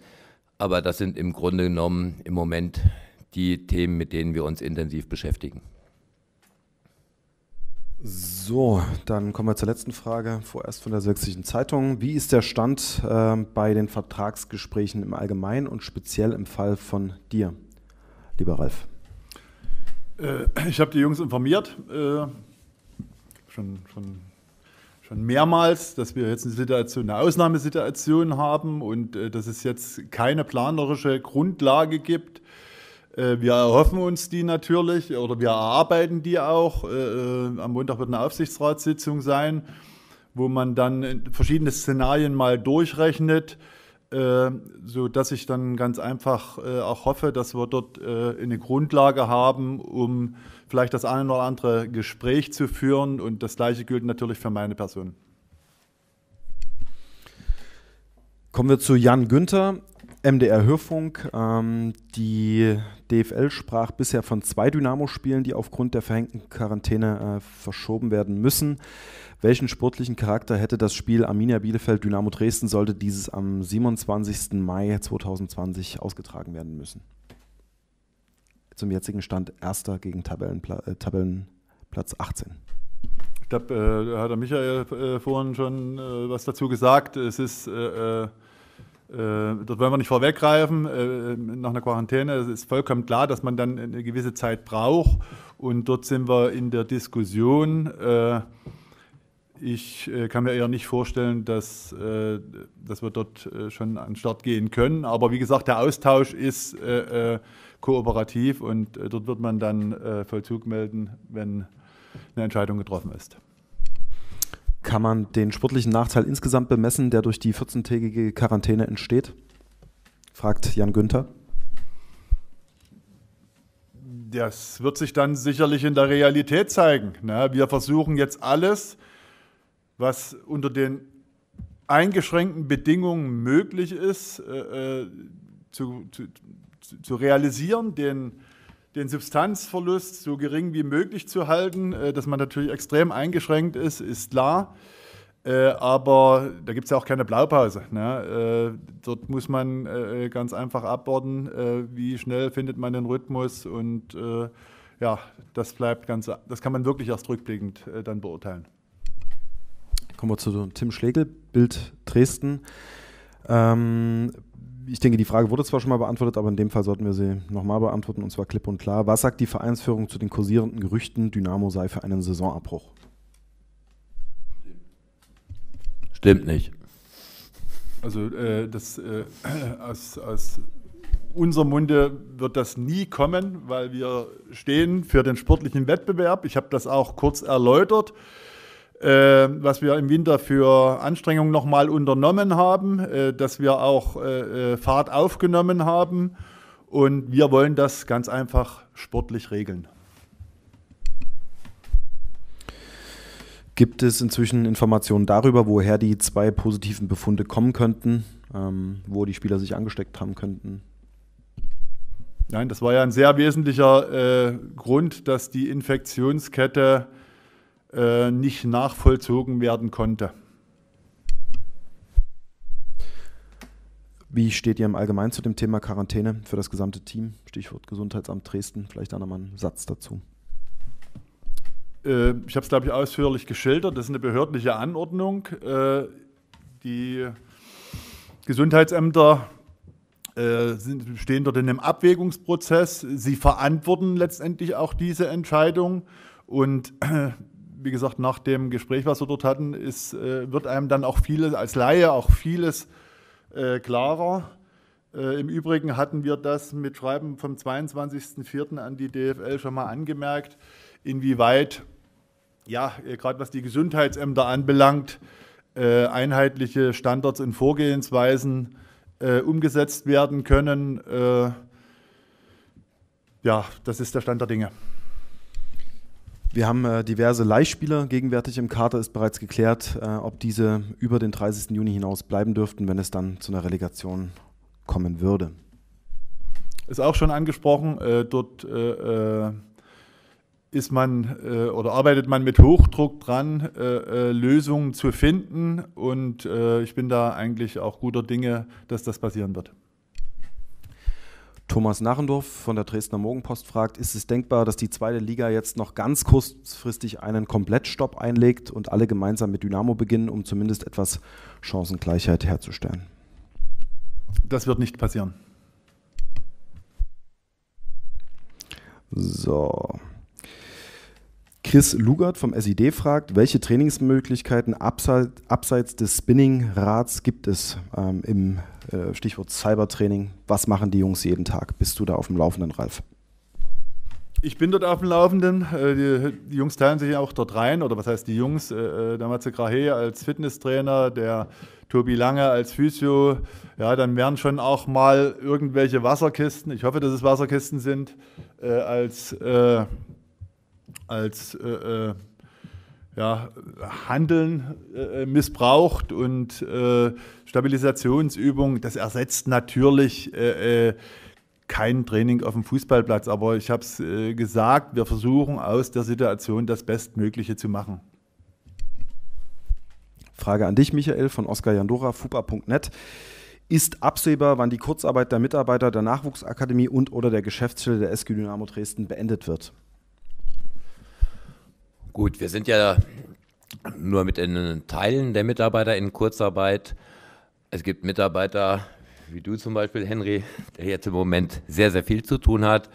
Aber das sind im Grunde genommen im Moment die Themen, mit denen wir uns intensiv beschäftigen. So, dann kommen wir zur letzten Frage, vorerst von der Sächsischen Zeitung. Wie ist der Stand äh, bei den Vertragsgesprächen im Allgemeinen und speziell im Fall von dir, lieber Ralf? Äh, ich habe die Jungs informiert, äh, schon, schon, schon mehrmals, dass wir jetzt eine Situation, eine Ausnahmesituation haben und äh, dass es jetzt keine planerische Grundlage gibt äh, wir erhoffen uns die natürlich oder wir erarbeiten die auch. Äh, äh, am Montag wird eine Aufsichtsratssitzung sein, wo man dann verschiedene Szenarien mal durchrechnet, sodass ich dann ganz einfach auch hoffe, dass wir dort eine Grundlage haben, um vielleicht das eine oder andere Gespräch zu führen. Und das Gleiche gilt natürlich für meine Person. Kommen wir zu Jan Günther, MDR Hörfunk. Ähm, die DFL sprach bisher von zwei Dynamo-Spielen, die aufgrund der verhängten Quarantäne äh, verschoben werden müssen. Welchen sportlichen Charakter hätte das Spiel Arminia Bielefeld Dynamo Dresden, sollte dieses am 27. Mai 2020 ausgetragen werden müssen? Zum jetzigen Stand erster gegen Tabellenpla äh, Tabellenplatz 18. Ich glaube, äh, da hat der Michael äh, vorhin schon äh, was dazu gesagt. Es ist äh, äh, äh, dort wollen wir nicht vorweggreifen. Äh, nach einer Quarantäne es ist vollkommen klar, dass man dann eine gewisse Zeit braucht. Und dort sind wir in der Diskussion. Äh, ich äh, kann mir eher nicht vorstellen, dass, äh, dass wir dort äh, schon an den Start gehen können. Aber wie gesagt, der Austausch ist kooperativ und dort wird man dann Vollzug melden, wenn eine Entscheidung getroffen ist kann man den sportlichen Nachteil insgesamt bemessen, der durch die 14-tägige Quarantäne entsteht? Fragt Jan Günther. Das wird sich dann sicherlich in der Realität zeigen. Ne? Wir versuchen jetzt alles, was unter den eingeschränkten Bedingungen möglich ist, äh, äh zu, zu, zu realisieren, den den Substanzverlust so gering wie möglich zu halten, äh, dass man natürlich extrem eingeschränkt ist, ist klar. Äh, aber da gibt es ja auch keine Blaupause. Ne? Äh, dort muss man ganz einfach abwarten, wie schnell findet man den Rhythmus und ja, das bleibt ganz, das kann man wirklich erst rückblickend dann beurteilen. Kommen wir zu Tim Schlegel, Bild Dresden. Ähm, ich denke, die Frage wurde zwar schon mal beantwortet, aber in dem Fall sollten wir sie nochmal beantworten und zwar klipp und klar. Was sagt die Vereinsführung zu den kursierenden Gerüchten, Dynamo sei für einen Saisonabbruch? Stimmt nicht. Also äh, das äh, aus, aus unserem Munde wird das nie kommen, weil wir stehen für den sportlichen Wettbewerb. Ich habe das auch kurz erläutert äh, was wir im Winter für Anstrengungen nochmal unternommen haben, äh, dass wir auch äh, äh, Fahrt aufgenommen haben. Und wir wollen das ganz einfach sportlich regeln. Gibt es inzwischen Informationen darüber, woher die zwei positiven Befunde kommen könnten, ähm, wo die Spieler sich angesteckt haben könnten? Nein, das war ja ein sehr wesentlicher äh, Grund, dass die Infektionskette äh, nicht nachvollzogen werden konnte. Wie steht ihr im Allgemeinen zu dem Thema Quarantäne für das gesamte Team? Stichwort Gesundheitsamt Dresden, vielleicht auch nochmal einen Satz dazu. Äh, ich habe es, glaube ich, ausführlich geschildert. Das ist eine behördliche Anordnung. Äh, die Gesundheitsämter stehen dort in einem Abwägungsprozess. Sie verantworten letztendlich auch diese Entscheidung. Und wie gesagt, nach dem Gespräch, was wir dort hatten, ist, äh, wird einem dann auch vieles, als Laie auch vieles äh, klarer. Äh, Im Übrigen hatten wir das mit Schreiben vom 22.04. an die DFL schon mal angemerkt, inwieweit, ja, äh, gerade was die Gesundheitsämter anbelangt, äh, einheitliche Standards und Vorgehensweisen äh, umgesetzt werden können. ja, das ist der Stand der Dinge. Wir haben äh, diverse Leihspieler gegenwärtig im Kader, ist bereits geklärt, äh, ob diese über den 30. Juni hinaus bleiben dürften, wenn es dann zu einer Relegation kommen würde. Ist auch schon angesprochen, äh, dort äh, äh, ist man äh, oder arbeitet man mit Hochdruck dran, Lösungen zu finden und ich bin da eigentlich auch guter Dinge, dass das passieren wird. Thomas Narrendorf von der Dresdner Morgenpost fragt, ist es denkbar, dass die zweite Liga jetzt noch ganz kurzfristig einen Komplettstopp einlegt und alle gemeinsam mit Dynamo beginnen, um zumindest etwas Chancengleichheit herzustellen? Das wird nicht passieren. So. Chris Lugert vom SID fragt, welche Trainingsmöglichkeiten abseits, abseits des Spinningrads gibt es ähm, im äh, Stichwort Cybertraining? Was machen die Jungs jeden Tag? Bist du da auf dem Laufenden, Ralf? Ich bin dort auf dem Laufenden. Äh, die Jungs teilen sich auch dort rein, oder was heißt die Jungs? Äh, äh, der Matze Grahe als Fitnesstrainer, der Tobi Lange als Physio. Ja, dann werden schon auch mal irgendwelche Wasserkisten, ich hoffe, dass es Wasserkisten sind, als als äh, äh, ja, Handeln äh, missbraucht und äh, Stabilisationsübung, das ersetzt natürlich äh, äh, kein Training auf dem Fußballplatz. Aber ich habe es gesagt, wir versuchen aus der Situation das Bestmögliche zu machen. Frage an dich, Michael, von Oskar Jandora, fupa.net. Ist absehbar, wann die Kurzarbeit der Mitarbeiter der Nachwuchsakademie und oder der Geschäftsstelle der SG Dynamo Dresden beendet wird? Gut, wir sind ja nur mit den Teilen der Mitarbeiter in Kurzarbeit. Es gibt Mitarbeiter, wie du zum Beispiel, Henry, der jetzt im Moment sehr, sehr viel zu tun hat.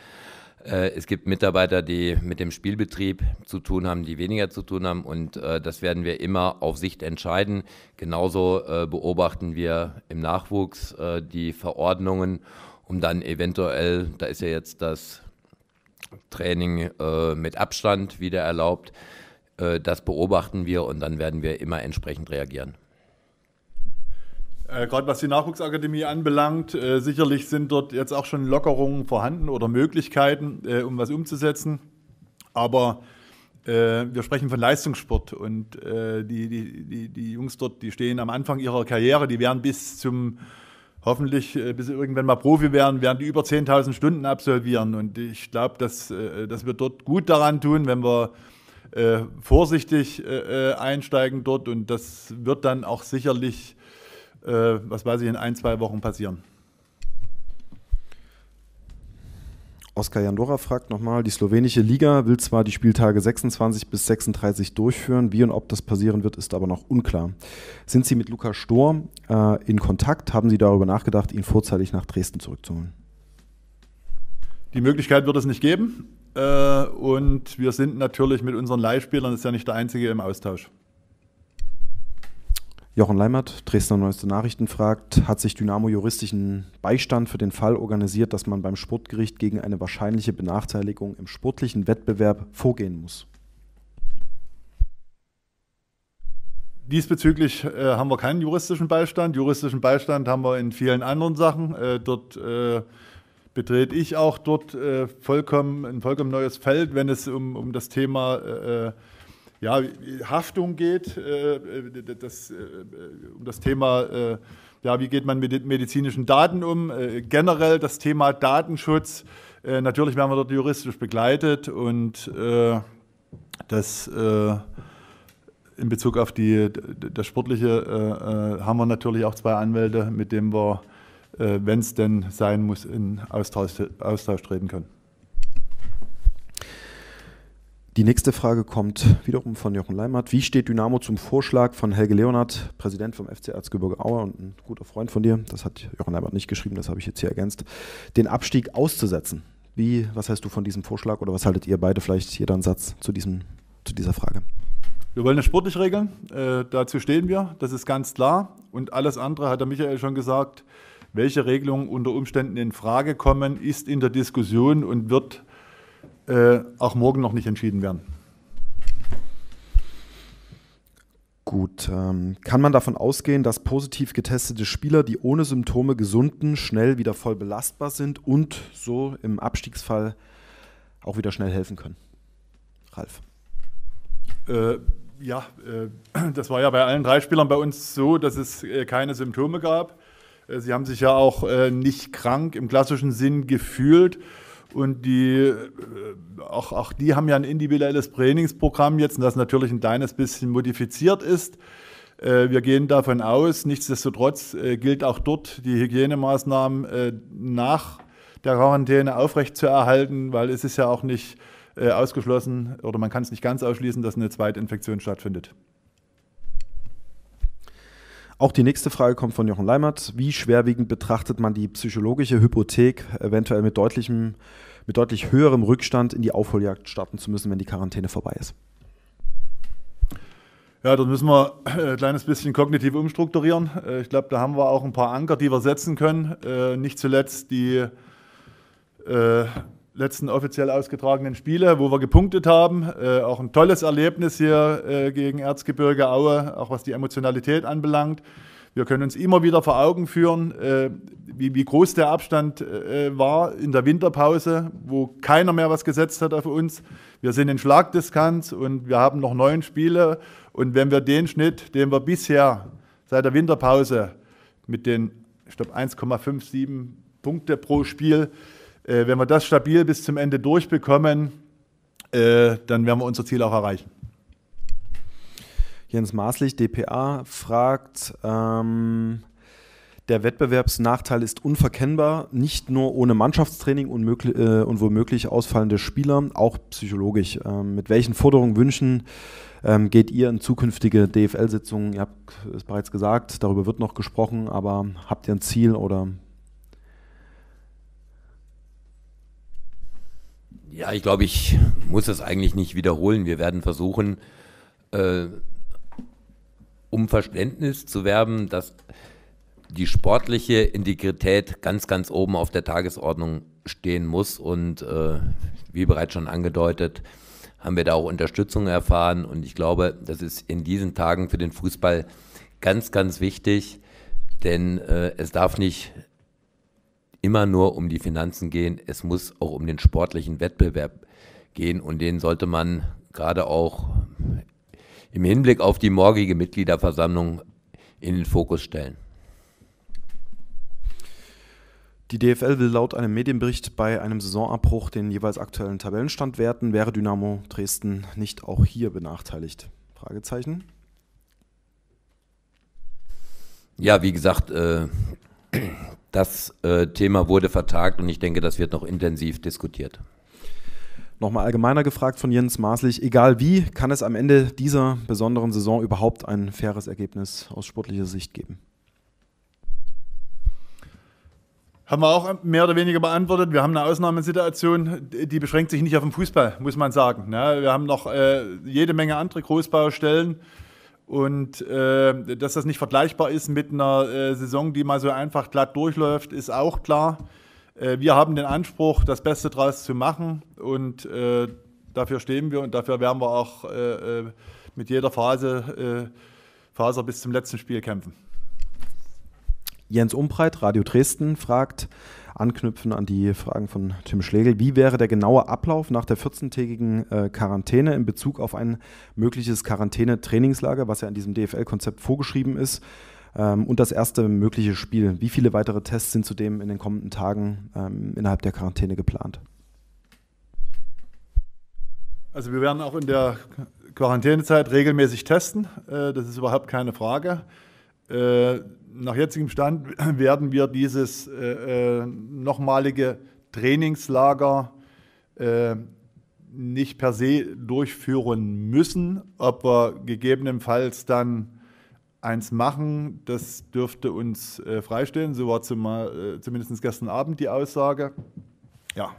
Äh, es gibt Mitarbeiter, die mit dem Spielbetrieb zu tun haben, die weniger zu tun haben. Und äh, das werden wir immer auf Sicht entscheiden. Genauso äh, beobachten wir im Nachwuchs die Verordnungen, um dann eventuell, da ist ja jetzt das Training äh, mit Abstand wieder erlaubt. Äh, das beobachten wir und dann werden wir immer entsprechend reagieren. Äh, Gerade was die Nachwuchsakademie anbelangt, äh, sicherlich sind dort jetzt auch schon Lockerungen vorhanden oder Möglichkeiten, äh, um was umzusetzen. Aber äh, wir sprechen von Leistungssport und äh, die, die, die, die Jungs dort, die stehen am Anfang ihrer Karriere, die werden bis zum hoffentlich, äh, bis sie irgendwann mal Profi werden, werden die über 10.000 Stunden absolvieren. Und ich glaube, dass, äh, dass wir dort gut daran tun, wenn wir äh, vorsichtig äh, äh, einsteigen dort. Und das wird dann auch sicherlich, äh, was weiß ich, in ein, zwei Wochen passieren. Oskar Jandora fragt nochmal, die slowenische Liga will zwar die Spieltage 26 bis 36 durchführen, wie und ob das passieren wird, ist aber noch unklar. Sind Sie mit Lukas Stor äh, in Kontakt? Haben Sie darüber nachgedacht, ihn vorzeitig nach Dresden zurückzuholen? Die Möglichkeit wird es nicht geben. Äh, und wir sind natürlich mit unseren Leihspielern, das ist ja nicht der einzige im Austausch. Jochen Leimert, Dresdner Neueste Nachrichten, fragt, hat sich Dynamo juristischen Beistand für den Fall organisiert, dass man beim Sportgericht gegen eine wahrscheinliche Benachteiligung im sportlichen Wettbewerb vorgehen muss? Diesbezüglich äh, haben wir keinen juristischen Beistand. Juristischen Beistand haben wir in vielen anderen Sachen. Äh, dort äh, betrete ich auch dort äh, vollkommen, ein vollkommen neues Feld, wenn es um, um das Thema äh, äh ja, Haftung geht, äh, äh, das, äh, um das Thema, ja, wie geht man mit medizinischen Daten um, generell das Thema Datenschutz. Natürlich werden wir dort juristisch begleitet und das in Bezug auf die, das Sportliche haben wir natürlich auch zwei Anwälte, mit denen wir, wenn es denn sein muss, in Austausch, Austausch treten können. Die nächste Frage kommt wiederum von Jochen Leimert. Wie steht Dynamo zum Vorschlag von Helge Leonhardt, Präsident vom FC Erzgebirge Aue und ein guter Freund von dir, das hat Jochen Leimert nicht geschrieben, das habe ich jetzt hier ergänzt, den Abstieg auszusetzen? Wie, was heißt du von diesem Vorschlag oder was haltet ihr beide vielleicht jeder einen Satz zu, diesem, zu dieser Frage? Wir wollen das sportlich regeln, äh, dazu stehen wir, das ist ganz klar. Und alles andere, hat der Michael schon gesagt, welche Regelungen unter Umständen in Frage kommen, ist in der Diskussion und wird äh, auch morgen noch nicht entschieden werden. Gut, ähm, kann man davon ausgehen, dass positiv getestete Spieler, die ohne Symptome gesunden, schnell wieder voll belastbar sind und so im Abstiegsfall auch wieder schnell helfen können? Ralf. Äh, ja, äh, das war ja bei allen drei Spielern bei uns so, dass es äh, keine Symptome gab. Äh, sie haben sich ja auch äh, nicht krank im klassischen Sinn gefühlt. Und die, äh, auch, auch die haben ja ein individuelles Trainingsprogramm jetzt, das natürlich ein kleines bisschen modifiziert ist. Äh, wir gehen davon aus, nichtsdestotrotz äh, gilt auch dort die Hygienemaßnahmen nach der Quarantäne aufrechtzuerhalten, weil es ist ja auch nicht ausgeschlossen oder man kann es nicht ganz ausschließen, dass eine Zweitinfektion stattfindet. Auch die nächste Frage kommt von Jochen Leimert. Wie schwerwiegend betrachtet man die psychologische Hypothek, eventuell mit, deutlichem, mit deutlich höherem Rückstand in die Aufholjagd starten zu müssen, wenn die Quarantäne vorbei ist? Ja, dort müssen wir äh, ein kleines bisschen kognitiv umstrukturieren. Äh, ich glaube, da haben wir auch ein paar Anker, die wir setzen können. Äh, nicht zuletzt die letzten offiziell ausgetragenen Spiele, wo wir gepunktet haben. Äh, auch ein tolles Erlebnis hier äh, gegen Erzgebirge Aue, auch was die Emotionalität anbelangt. Wir können uns immer wieder vor Augen führen, äh, wie, wie, groß der Abstand äh, war in der Winterpause, wo keiner mehr was gesetzt hat auf uns. Wir sind in Schlagdiskanz und wir haben noch neun Spiele. Und wenn wir den Schnitt, den wir bisher seit der Winterpause mit den, ich glaube, 1,57 Punkte pro Spiel, äh, wenn wir das stabil bis zum Ende durchbekommen, äh, dann werden wir unser Ziel auch erreichen. Jens Maßlich, dpa, fragt, ähm, der Wettbewerbsnachteil ist unverkennbar, nicht nur ohne Mannschaftstraining und, äh, und womöglich ausfallende Spieler, auch psychologisch. Ähm, mit welchen Forderungen, Wünschen ähm, geht ihr in zukünftige DFL-Sitzungen? Ihr habt es bereits gesagt, darüber wird noch gesprochen, aber habt ihr ein Ziel oder Ja, ich glaube, ich muss das eigentlich nicht wiederholen. Wir werden versuchen, äh, um Verständnis zu werben, dass die sportliche Integrität ganz, ganz oben auf der Tagesordnung stehen muss. Und äh, wie bereits schon angedeutet, haben wir da auch Unterstützung erfahren. Und ich glaube, das ist in diesen Tagen für den Fußball ganz, ganz wichtig, denn äh, es darf nicht immer nur um die Finanzen gehen. Es muss auch um den sportlichen Wettbewerb gehen und den sollte man gerade auch im Hinblick auf die morgige Mitgliederversammlung in den Fokus stellen. Die DFL will laut einem Medienbericht bei einem Saisonabbruch den jeweils aktuellen Tabellenstand werten. Wäre Dynamo Dresden nicht auch hier benachteiligt? Fragezeichen. Ja, wie gesagt, äh, das äh, Thema wurde vertagt und ich denke, das wird noch intensiv diskutiert. Nochmal allgemeiner gefragt von Jens Maßlich, egal wie, kann es am Ende dieser besonderen Saison überhaupt ein faires Ergebnis aus sportlicher Sicht geben? Haben wir auch mehr oder weniger beantwortet. Wir haben eine Ausnahmesituation, die beschränkt sich nicht auf den Fußball, muss man sagen. Wir haben noch äh, jede Menge andere Großbaustellen. Und äh, dass das nicht vergleichbar ist mit einer äh, Saison, die mal so einfach glatt durchläuft, ist auch klar. Äh, wir haben den Anspruch, das Beste daraus zu machen und äh, dafür stehen wir und dafür werden wir auch äh, äh, mit jeder Phase, Phase bis zum letzten Spiel kämpfen. Jens Umbreit, Radio Dresden, fragt, anknüpfen an die Fragen von Tim Schlegel. Wie wäre der genaue Ablauf nach der 14-tägigen äh, Quarantäne in Bezug auf ein mögliches Quarantäne-Trainingslager, was ja in diesem DFL-Konzept vorgeschrieben ist? Ähm, und das erste mögliche Spiel. Wie viele weitere Tests sind zudem in den kommenden Tagen ähm, innerhalb der Quarantäne geplant? Also wir werden auch in der Quarantänezeit regelmäßig testen. Äh, das ist überhaupt keine Frage. Äh, nach jetzigem Stand werden wir dieses äh, äh, nochmalige Trainingslager äh, nicht per se durchführen müssen. Ob wir gegebenenfalls dann eins machen, das dürfte uns äh, freistehen. So war zum, äh, zumindest gestern Abend die Aussage. Ja,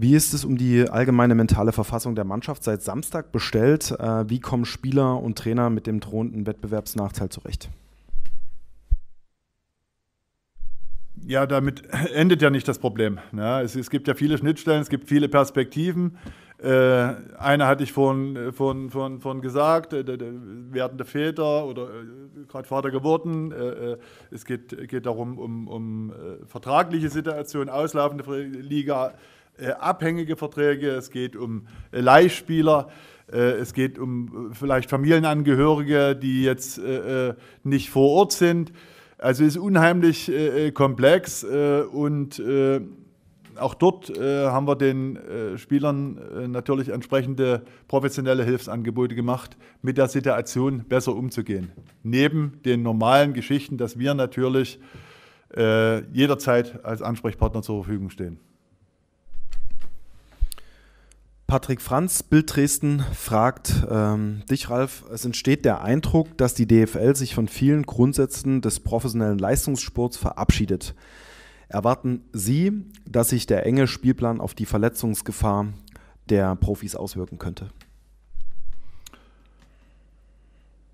Wie ist es um die allgemeine mentale Verfassung der Mannschaft seit Samstag bestellt? Äh, wie kommen Spieler und Trainer mit dem drohenden Wettbewerbsnachteil zurecht? Ja, damit endet ja nicht das Problem. Ja, ne? es, es, gibt ja viele Schnittstellen, es gibt viele Perspektiven. Äh, eine hatte ich vorhin, äh, vorhin, vorhin, vorhin gesagt, äh, werdende Väter oder äh, gerade Vater geworden. Äh, äh es geht, geht darum, um, um vertragliche Situationen, auslaufende Liga. Äh, abhängige Verträge, es geht um äh, Leihspieler, äh, es geht um vielleicht Familienangehörige, die jetzt nicht vor Ort sind. Also ist unheimlich komplex und auch dort haben wir den Spielern natürlich entsprechende professionelle Hilfsangebote gemacht, mit der Situation besser umzugehen. Neben den normalen Geschichten, dass wir natürlich jederzeit als Ansprechpartner zur Verfügung stehen. Patrick Franz, Bild Dresden, fragt ähm, dich, Ralf, es entsteht der Eindruck, dass die DFL sich von vielen Grundsätzen des professionellen Leistungssports verabschiedet. Erwarten Sie, dass sich der enge Spielplan auf die Verletzungsgefahr der Profis auswirken könnte?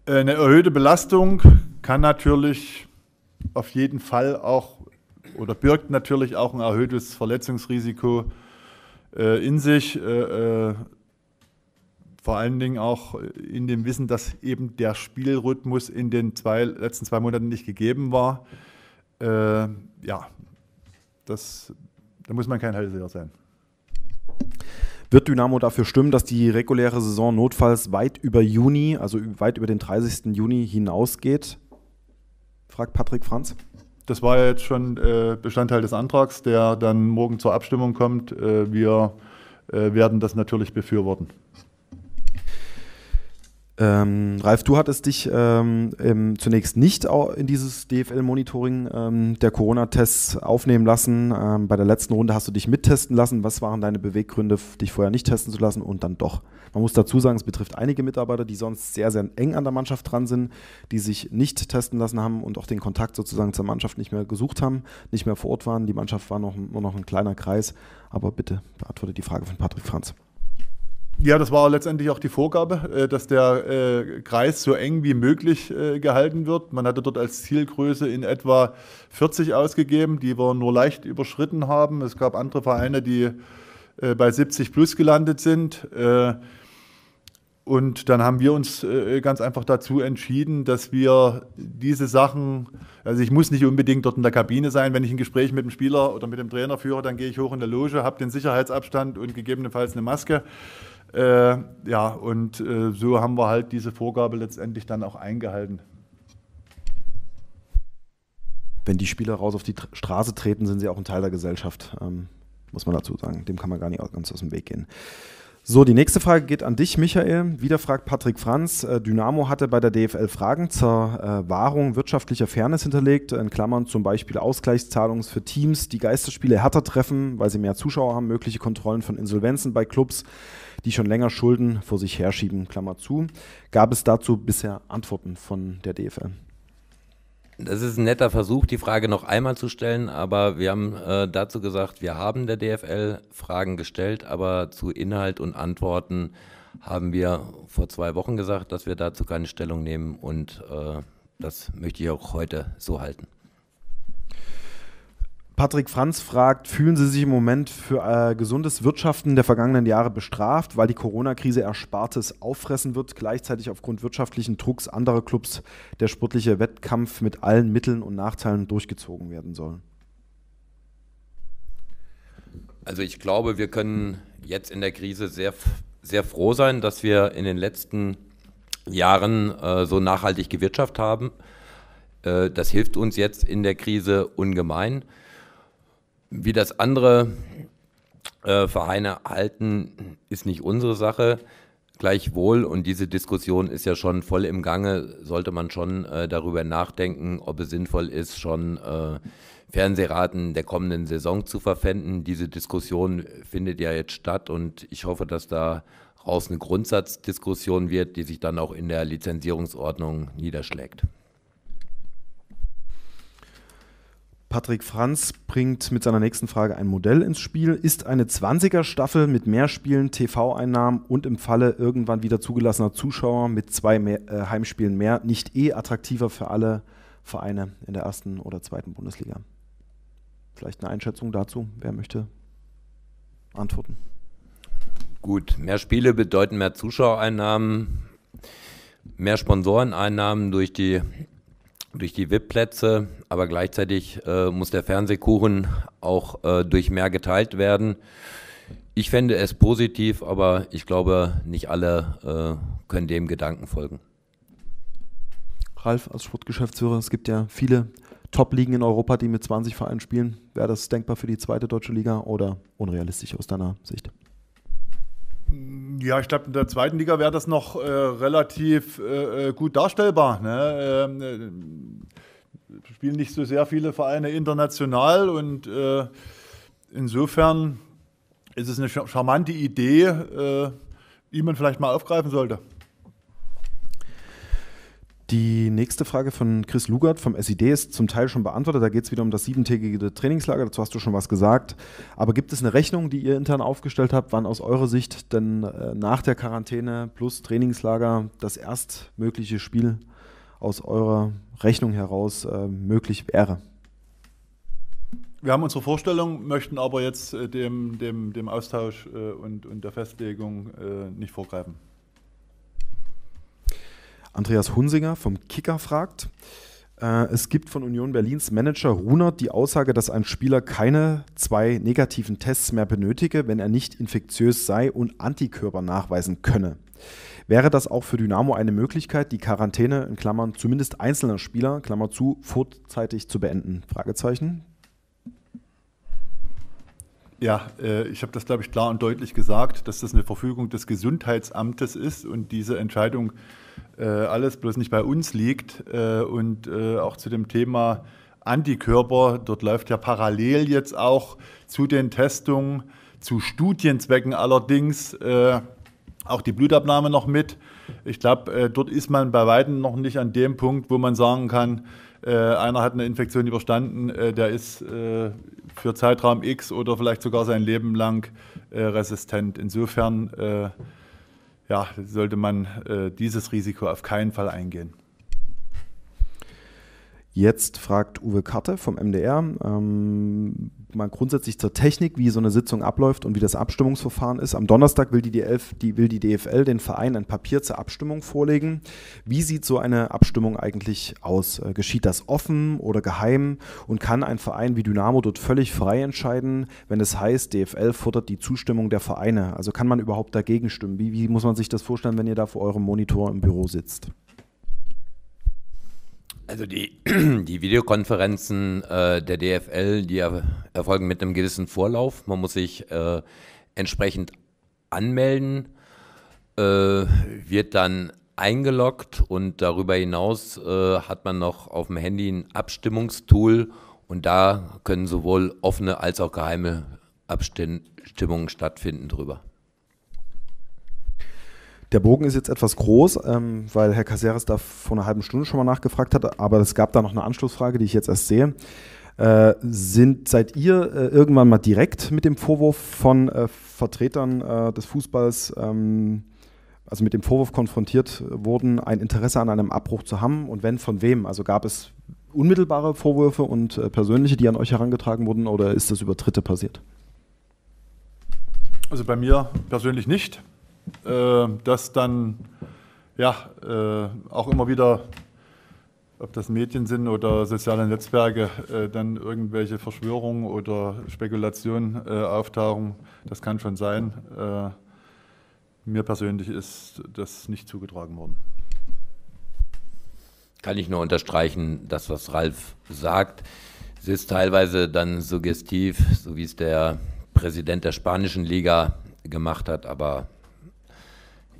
Eine erhöhte Belastung kann natürlich auf jeden Fall auch oder birgt natürlich auch ein erhöhtes Verletzungsrisiko äh, in sich, äh, äh, vor allen Dingen auch in dem Wissen, dass eben der Spielrhythmus in den zwei, letzten zwei Monaten nicht gegeben war. Äh, ja, das, da muss man kein Hellseher sein. Wird Dynamo dafür stimmen, dass die reguläre Saison notfalls weit über Juni, also weit über den 30. Juni hinausgeht? fragt Patrick Franz. Das war ja jetzt schon äh, Bestandteil des Antrags, der dann morgen zur Abstimmung kommt. Äh, wir äh, werden das natürlich befürworten. Ähm, Ralf, du hattest dich ähm, zunächst nicht in dieses DFL-Monitoring ähm, der Corona-Tests aufnehmen lassen. Ähm, bei der letzten Runde hast du dich mittesten lassen. Was waren deine Beweggründe, dich vorher nicht testen zu lassen und dann doch? Man muss dazu sagen, es betrifft einige Mitarbeiter, die sonst sehr, sehr eng an der Mannschaft dran sind, die sich nicht testen lassen haben und auch den Kontakt sozusagen zur Mannschaft nicht mehr gesucht haben, nicht mehr vor Ort waren. Die Mannschaft war noch, nur noch ein kleiner Kreis. Aber bitte beantworte die Frage von Patrick Franz. Ja, das war letztendlich auch die Vorgabe, äh, dass der äh, Kreis so eng wie möglich äh, gehalten wird. Man hatte dort als Zielgröße in etwa 40 ausgegeben, die wir nur leicht überschritten haben. Es gab andere Vereine, die bei 70 plus gelandet sind. Und dann haben wir uns ganz einfach dazu entschieden, dass wir diese Sachen, also ich muss nicht unbedingt dort in der Kabine sein, wenn ich ein Gespräch mit dem Spieler oder mit dem Trainer führe, dann gehe ich hoch in der Loge, habe den Sicherheitsabstand und gegebenenfalls eine Maske. Äh, ja, und äh, so haben wir halt diese Vorgabe letztendlich dann auch eingehalten. Wenn die Spieler raus auf die Tr Straße treten, sind sie auch ein Teil der Gesellschaft, ähm, muss man dazu sagen. Dem kann man gar nicht ganz aus dem Weg gehen. So, die nächste Frage geht an dich, Michael. Wieder fragt Patrick Franz. Äh, Dynamo hatte bei der DFL Fragen zur äh, Wahrung wirtschaftlicher Fairness hinterlegt, in Klammern zum Beispiel Ausgleichszahlungen für Teams, die Geisterspiele härter treffen, weil sie mehr Zuschauer haben, mögliche Kontrollen von Insolvenzen bei Clubs die schon länger Schulden vor sich herschieben, Klammer zu. Gab es dazu bisher Antworten von der DFL? Das ist ein netter Versuch, die Frage noch einmal zu stellen, aber wir haben äh, dazu gesagt, wir haben der DFL Fragen gestellt, aber zu Inhalt und Antworten haben wir vor zwei Wochen gesagt, dass wir dazu keine Stellung nehmen und äh, das möchte ich auch heute so halten. Patrick Franz fragt, fühlen Sie sich im Moment für äh, gesundes Wirtschaften der vergangenen Jahre bestraft, weil die Corona-Krise Erspartes auffressen wird, gleichzeitig aufgrund wirtschaftlichen Drucks anderer Clubs der sportliche Wettkampf mit allen Mitteln und Nachteilen durchgezogen werden soll? Also ich glaube, wir können jetzt in der Krise sehr, sehr froh sein, dass wir in den letzten Jahren äh, so nachhaltig gewirtschaftet haben. Äh, das hilft uns jetzt in der Krise ungemein. Wie das andere äh, Vereine halten, ist nicht unsere Sache. Gleichwohl, und diese Diskussion ist ja schon voll im Gange, sollte man schon äh, darüber nachdenken, ob es sinnvoll ist, schon äh, Fernsehraten der kommenden Saison zu verpfänden. Diese Diskussion findet ja jetzt statt und ich hoffe, dass da raus eine Grundsatzdiskussion wird, die sich dann auch in der Lizenzierungsordnung niederschlägt. Patrick Franz bringt mit seiner nächsten Frage ein Modell ins Spiel. Ist eine 20er-Staffel mit mehr Spielen, TV-Einnahmen und im Falle irgendwann wieder zugelassener Zuschauer mit zwei mehr, äh, Heimspielen mehr nicht eh attraktiver für alle Vereine in der ersten oder zweiten Bundesliga? Vielleicht eine Einschätzung dazu, wer möchte antworten? Gut, mehr Spiele bedeuten mehr Zuschauereinnahmen, mehr Sponsoreneinnahmen durch die durch die WIP-Plätze, aber gleichzeitig äh, muss der Fernsehkuchen auch äh, durch mehr geteilt werden. Ich fände es positiv, aber ich glaube, nicht alle äh, können dem Gedanken folgen. Ralf, als Sportgeschäftsführer, es gibt ja viele Top-Ligen in Europa, die mit 20 Vereinen spielen. Wäre das denkbar für die zweite deutsche Liga oder unrealistisch aus deiner Sicht? Ja, ich glaube, in der zweiten Liga wäre das noch äh, relativ äh, äh gut darstellbar. Ne? Ähm, äh, spielen nicht so sehr viele Vereine international und äh, insofern ist es eine charmante Idee, die man vielleicht mal aufgreifen sollte. Die nächste Frage von Chris Lugert vom SID ist zum Teil schon beantwortet. Da geht es wieder um das siebentägige Trainingslager. Dazu hast du schon was gesagt. Aber gibt es eine Rechnung, die ihr intern aufgestellt habt, wann aus eurer Sicht denn äh, nach der Quarantäne plus Trainingslager das erstmögliche Spiel aus eurer Rechnung heraus äh, möglich wäre? Wir haben unsere Vorstellung, möchten aber jetzt äh, dem, dem, dem Austausch und, und der Festlegung nicht vorgreifen. Andreas Hunsinger vom Kicker fragt, äh, es gibt von Union Berlins Manager Runert die Aussage, dass ein Spieler keine zwei negativen Tests mehr benötige, wenn er nicht infektiös sei und Antikörper nachweisen könne. Wäre das auch für Dynamo eine Möglichkeit, die Quarantäne in Klammern zumindest einzelner Spieler, Klammer zu, vorzeitig zu beenden? Fragezeichen. Ja, äh, ich habe das, glaube ich, klar und deutlich gesagt, dass das eine Verfügung des Gesundheitsamtes ist und diese Entscheidung äh, äh, alles bloß nicht bei uns liegt. Äh, und äh, auch zu dem Thema Antikörper, dort läuft ja parallel jetzt auch zu den Testungen, zu Studienzwecken allerdings äh, auch die Blutabnahme noch mit. Ich glaube, äh, dort ist man bei Weitem noch nicht an dem Punkt, wo man sagen kann, äh, einer hat eine Infektion überstanden, der ist für Zeitraum X oder vielleicht sogar sein Leben lang resistent. Insofern ja, sollte man äh, dieses Risiko auf keinen Fall eingehen. Jetzt fragt Uwe Karte vom MDR, ähm, mal grundsätzlich zur Technik, wie so eine Sitzung abläuft und wie das Abstimmungsverfahren ist. Am Donnerstag will die, DF, die, will die DFL den Verein ein Papier zur Abstimmung vorlegen. Wie sieht so eine Abstimmung eigentlich aus? Äh, geschieht das offen oder geheim? Und kann ein Verein wie Dynamo dort völlig frei entscheiden, wenn es heißt, DFL fordert die Zustimmung der Vereine? Also kann man überhaupt dagegen stimmen? Wie, wie muss man sich das vorstellen, wenn ihr da vor eurem Monitor im Büro sitzt? Also die, die Videokonferenzen äh, der DFL, die erfolgen mit einem gewissen Vorlauf. Man muss sich äh, entsprechend anmelden, äh, wird dann eingeloggt und darüber hinaus äh, hat man noch auf dem Handy ein Abstimmungstool und da können sowohl offene als auch geheime Abstimmungen stattfinden drüber. Der Bogen ist jetzt etwas groß, ähm, weil Herr Caseres da vor einer halben Stunde schon mal nachgefragt hat, aber es gab da noch eine Anschlussfrage, die ich jetzt erst sehe. Äh, sind, seid ihr äh, irgendwann mal direkt mit dem Vorwurf von äh, Vertretern äh, des Fußballs, ähm, also mit dem Vorwurf konfrontiert worden, ein Interesse an einem Abbruch zu haben? Und wenn, von wem? Also gab es unmittelbare Vorwürfe und äh, persönliche, die an euch herangetragen wurden, oder ist das über Dritte passiert? Also bei mir persönlich nicht äh, dass dann ja äh, auch immer wieder, ob das Medien sind oder soziale Netzwerke, äh, dann irgendwelche Verschwörungen oder Spekulationen äh, auftauchen. Das kann schon sein. Äh, mir persönlich ist das nicht zugetragen worden. Kann ich nur unterstreichen, das, was Ralf sagt. Es ist teilweise dann suggestiv, so wie es der Präsident der spanischen Liga gemacht hat, aber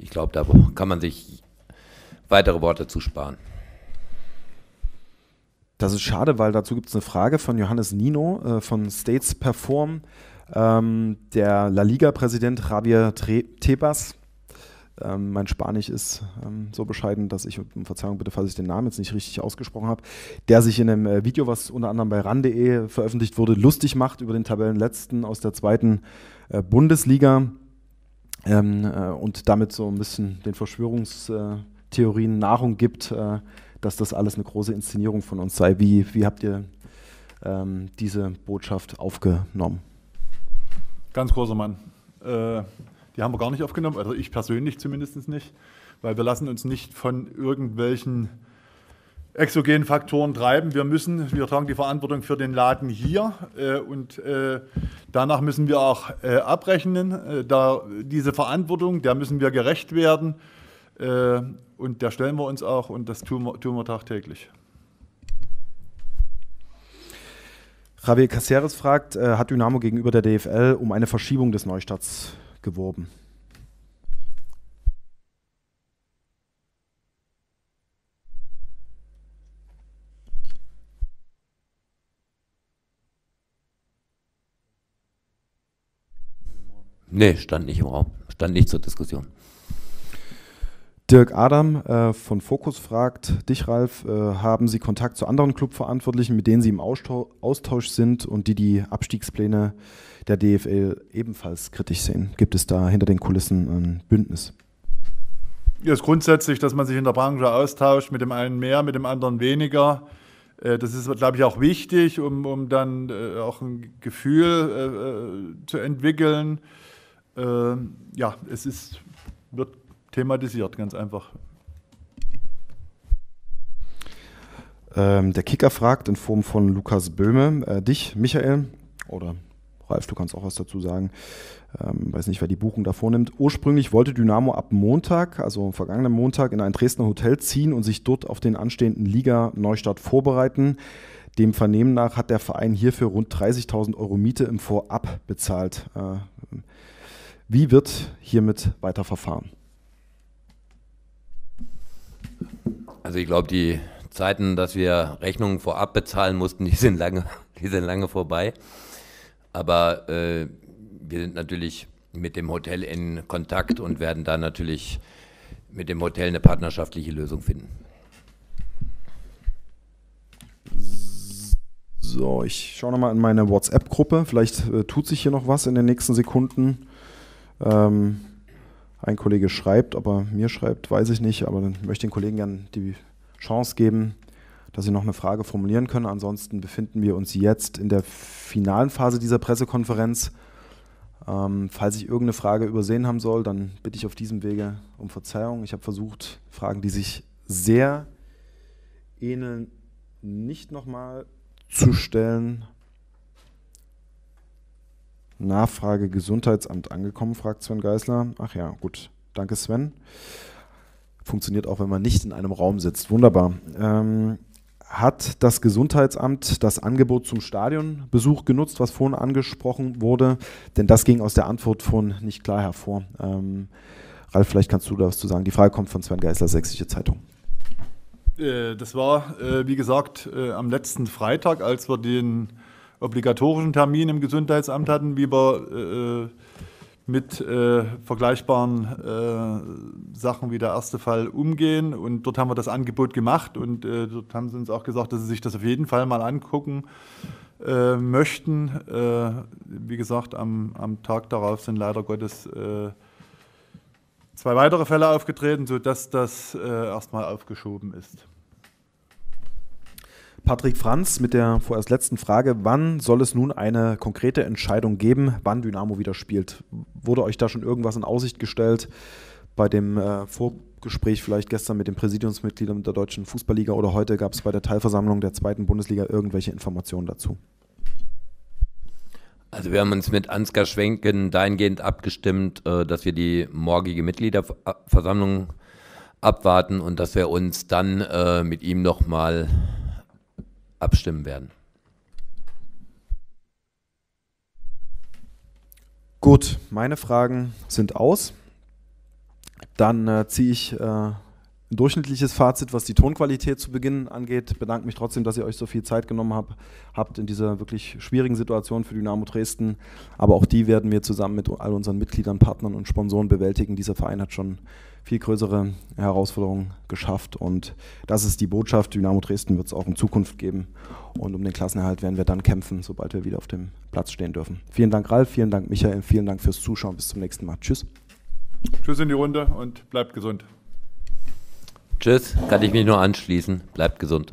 ich glaube, da kann man sich weitere Worte zu sparen. Das ist schade, weil dazu gibt es eine Frage von Johannes Nino äh, von States Perform. Ähm, der La Liga-Präsident Javier Tebas, ähm, mein Spanisch ist ähm, so bescheiden, dass ich, um Verzeihung bitte, falls ich den Namen jetzt nicht richtig ausgesprochen habe, der sich in einem äh, Video, was unter anderem bei ran.de veröffentlicht wurde, lustig macht über den Tabellenletzten aus der zweiten äh, Bundesliga ähm, äh, und damit so ein bisschen den Verschwörungstheorien Nahrung gibt, äh, dass das alles eine große Inszenierung von uns sei. Wie, wie habt ihr ähm, diese Botschaft aufgenommen? Ganz großer Mann. Äh, die haben wir gar nicht aufgenommen, also ich persönlich zumindest nicht, weil wir lassen uns nicht von irgendwelchen exogenen Faktoren treiben. Wir müssen, wir tragen die Verantwortung für den Laden hier äh, und äh, danach müssen wir auch äh, abrechnen. Äh, da, diese Verantwortung, der müssen wir gerecht werden äh, und der stellen wir uns auch und das tun wir, tun wir tagtäglich. Javier Caceres fragt, äh, hat Dynamo gegenüber der DFL um eine Verschiebung des Neustarts geworben? Nee, stand nicht im Raum. Stand nicht zur Diskussion. Dirk Adam äh, von Focus fragt dich, Ralf, äh, haben Sie Kontakt zu anderen Clubverantwortlichen, mit denen Sie im Austau Austausch sind und die die Abstiegspläne der DFL ebenfalls kritisch sehen? Gibt es da hinter den Kulissen ein Bündnis? Ja, es ist grundsätzlich, dass man sich in der Branche austauscht, mit dem einen mehr, mit dem anderen weniger. Äh, das ist, glaube ich, auch wichtig, um, um dann äh, auch ein Gefühl äh, äh zu entwickeln. Ähm, ja, es ist, wird thematisiert, ganz einfach. Ähm, der Kicker fragt in Form von Lukas Böhme, äh, dich, Michael, oder Ralf, du kannst auch was dazu sagen. Ähm, weiß nicht, wer die Buchung davor nimmt. Ursprünglich wollte Dynamo ab Montag, also vergangenen Montag, in ein Dresdner Hotel ziehen und sich dort auf den anstehenden Liga-Neustart vorbereiten. Dem Vernehmen nach hat der Verein hierfür rund 30.000 Euro Miete im Vorab bezahlt. Äh, wie wird hiermit weiter verfahren? Also ich glaube, die Zeiten, dass wir Rechnungen vorab bezahlen mussten, die sind lange, die sind lange vorbei. Aber äh, wir sind natürlich mit dem Hotel in Kontakt und werden da natürlich mit dem Hotel eine partnerschaftliche Lösung finden. So, ich schaue nochmal in meine WhatsApp-Gruppe. Vielleicht äh, tut sich hier noch was in den nächsten Sekunden. Ähm, ein Kollege schreibt, ob er mir schreibt, weiß ich nicht, aber dann möchte ich den Kollegen gerne die Chance geben, dass sie noch eine Frage formulieren können. Ansonsten befinden wir uns jetzt in der finalen Phase dieser Pressekonferenz. Ähm, falls ich irgendeine Frage übersehen haben soll, dann bitte ich auf diesem Wege um Verzeihung. Ich habe versucht, Fragen, die sich sehr ähneln, nicht nochmal zu stellen, Nachfrage Gesundheitsamt angekommen, fragt Sven Geisler. Ach ja, gut. Danke, Sven. Funktioniert auch, wenn man nicht in einem Raum sitzt. Wunderbar. Ähm, hat das Gesundheitsamt das Angebot zum Stadionbesuch genutzt, was vorhin angesprochen wurde? Denn das ging aus der Antwort von nicht klar hervor. Ähm, Ralf, vielleicht kannst du da was zu sagen. Die Frage kommt von Sven Geisler, Sächsische Zeitung. Äh, das war, äh, wie gesagt, äh, am letzten Freitag, als wir den obligatorischen Termin im Gesundheitsamt hatten, wie wir äh, äh, mit äh, vergleichbaren äh, Sachen wie der erste Fall umgehen. Und dort haben wir das Angebot gemacht und äh, dort haben sie uns auch gesagt, dass sie sich das auf jeden Fall mal angucken äh, möchten. wie gesagt, am, am, Tag darauf sind leider Gottes zwei weitere Fälle aufgetreten, sodass das erstmal aufgeschoben ist. Patrick Franz mit der vorerst letzten Frage. Wann soll es nun eine konkrete Entscheidung geben, wann Dynamo wieder spielt? Wurde euch da schon irgendwas in Aussicht gestellt bei dem äh, Vorgespräch vielleicht gestern mit den Präsidiumsmitgliedern der Deutschen Fußballliga oder heute gab es bei der Teilversammlung der zweiten Bundesliga irgendwelche Informationen dazu? Also wir haben uns mit Ansgar Schwenken dahingehend abgestimmt, äh, dass wir die morgige Mitgliederversammlung abwarten und dass wir uns dann äh, mit ihm nochmal abstimmen werden. Gut, meine Fragen sind aus. Dann äh, ziehe ich äh, ein durchschnittliches Fazit, was die Tonqualität zu Beginn angeht. Bedanke mich trotzdem, dass ihr euch so viel Zeit genommen hab, habt in dieser wirklich schwierigen Situation für Dynamo Dresden. Aber auch die werden wir zusammen mit all unseren Mitgliedern, Partnern und Sponsoren bewältigen. Dieser Verein hat schon viel größere Herausforderungen geschafft und das ist die Botschaft. Dynamo Dresden wird es auch in Zukunft geben und um den Klassenerhalt werden wir dann kämpfen, sobald wir wieder auf dem Platz stehen dürfen. Vielen Dank, Ralf, vielen Dank, Michael, vielen Dank fürs Zuschauen. Bis zum nächsten Mal. Tschüss. Tschüss in die Runde und bleibt gesund. Tschüss, kann ich mich nur anschließen. Bleibt gesund.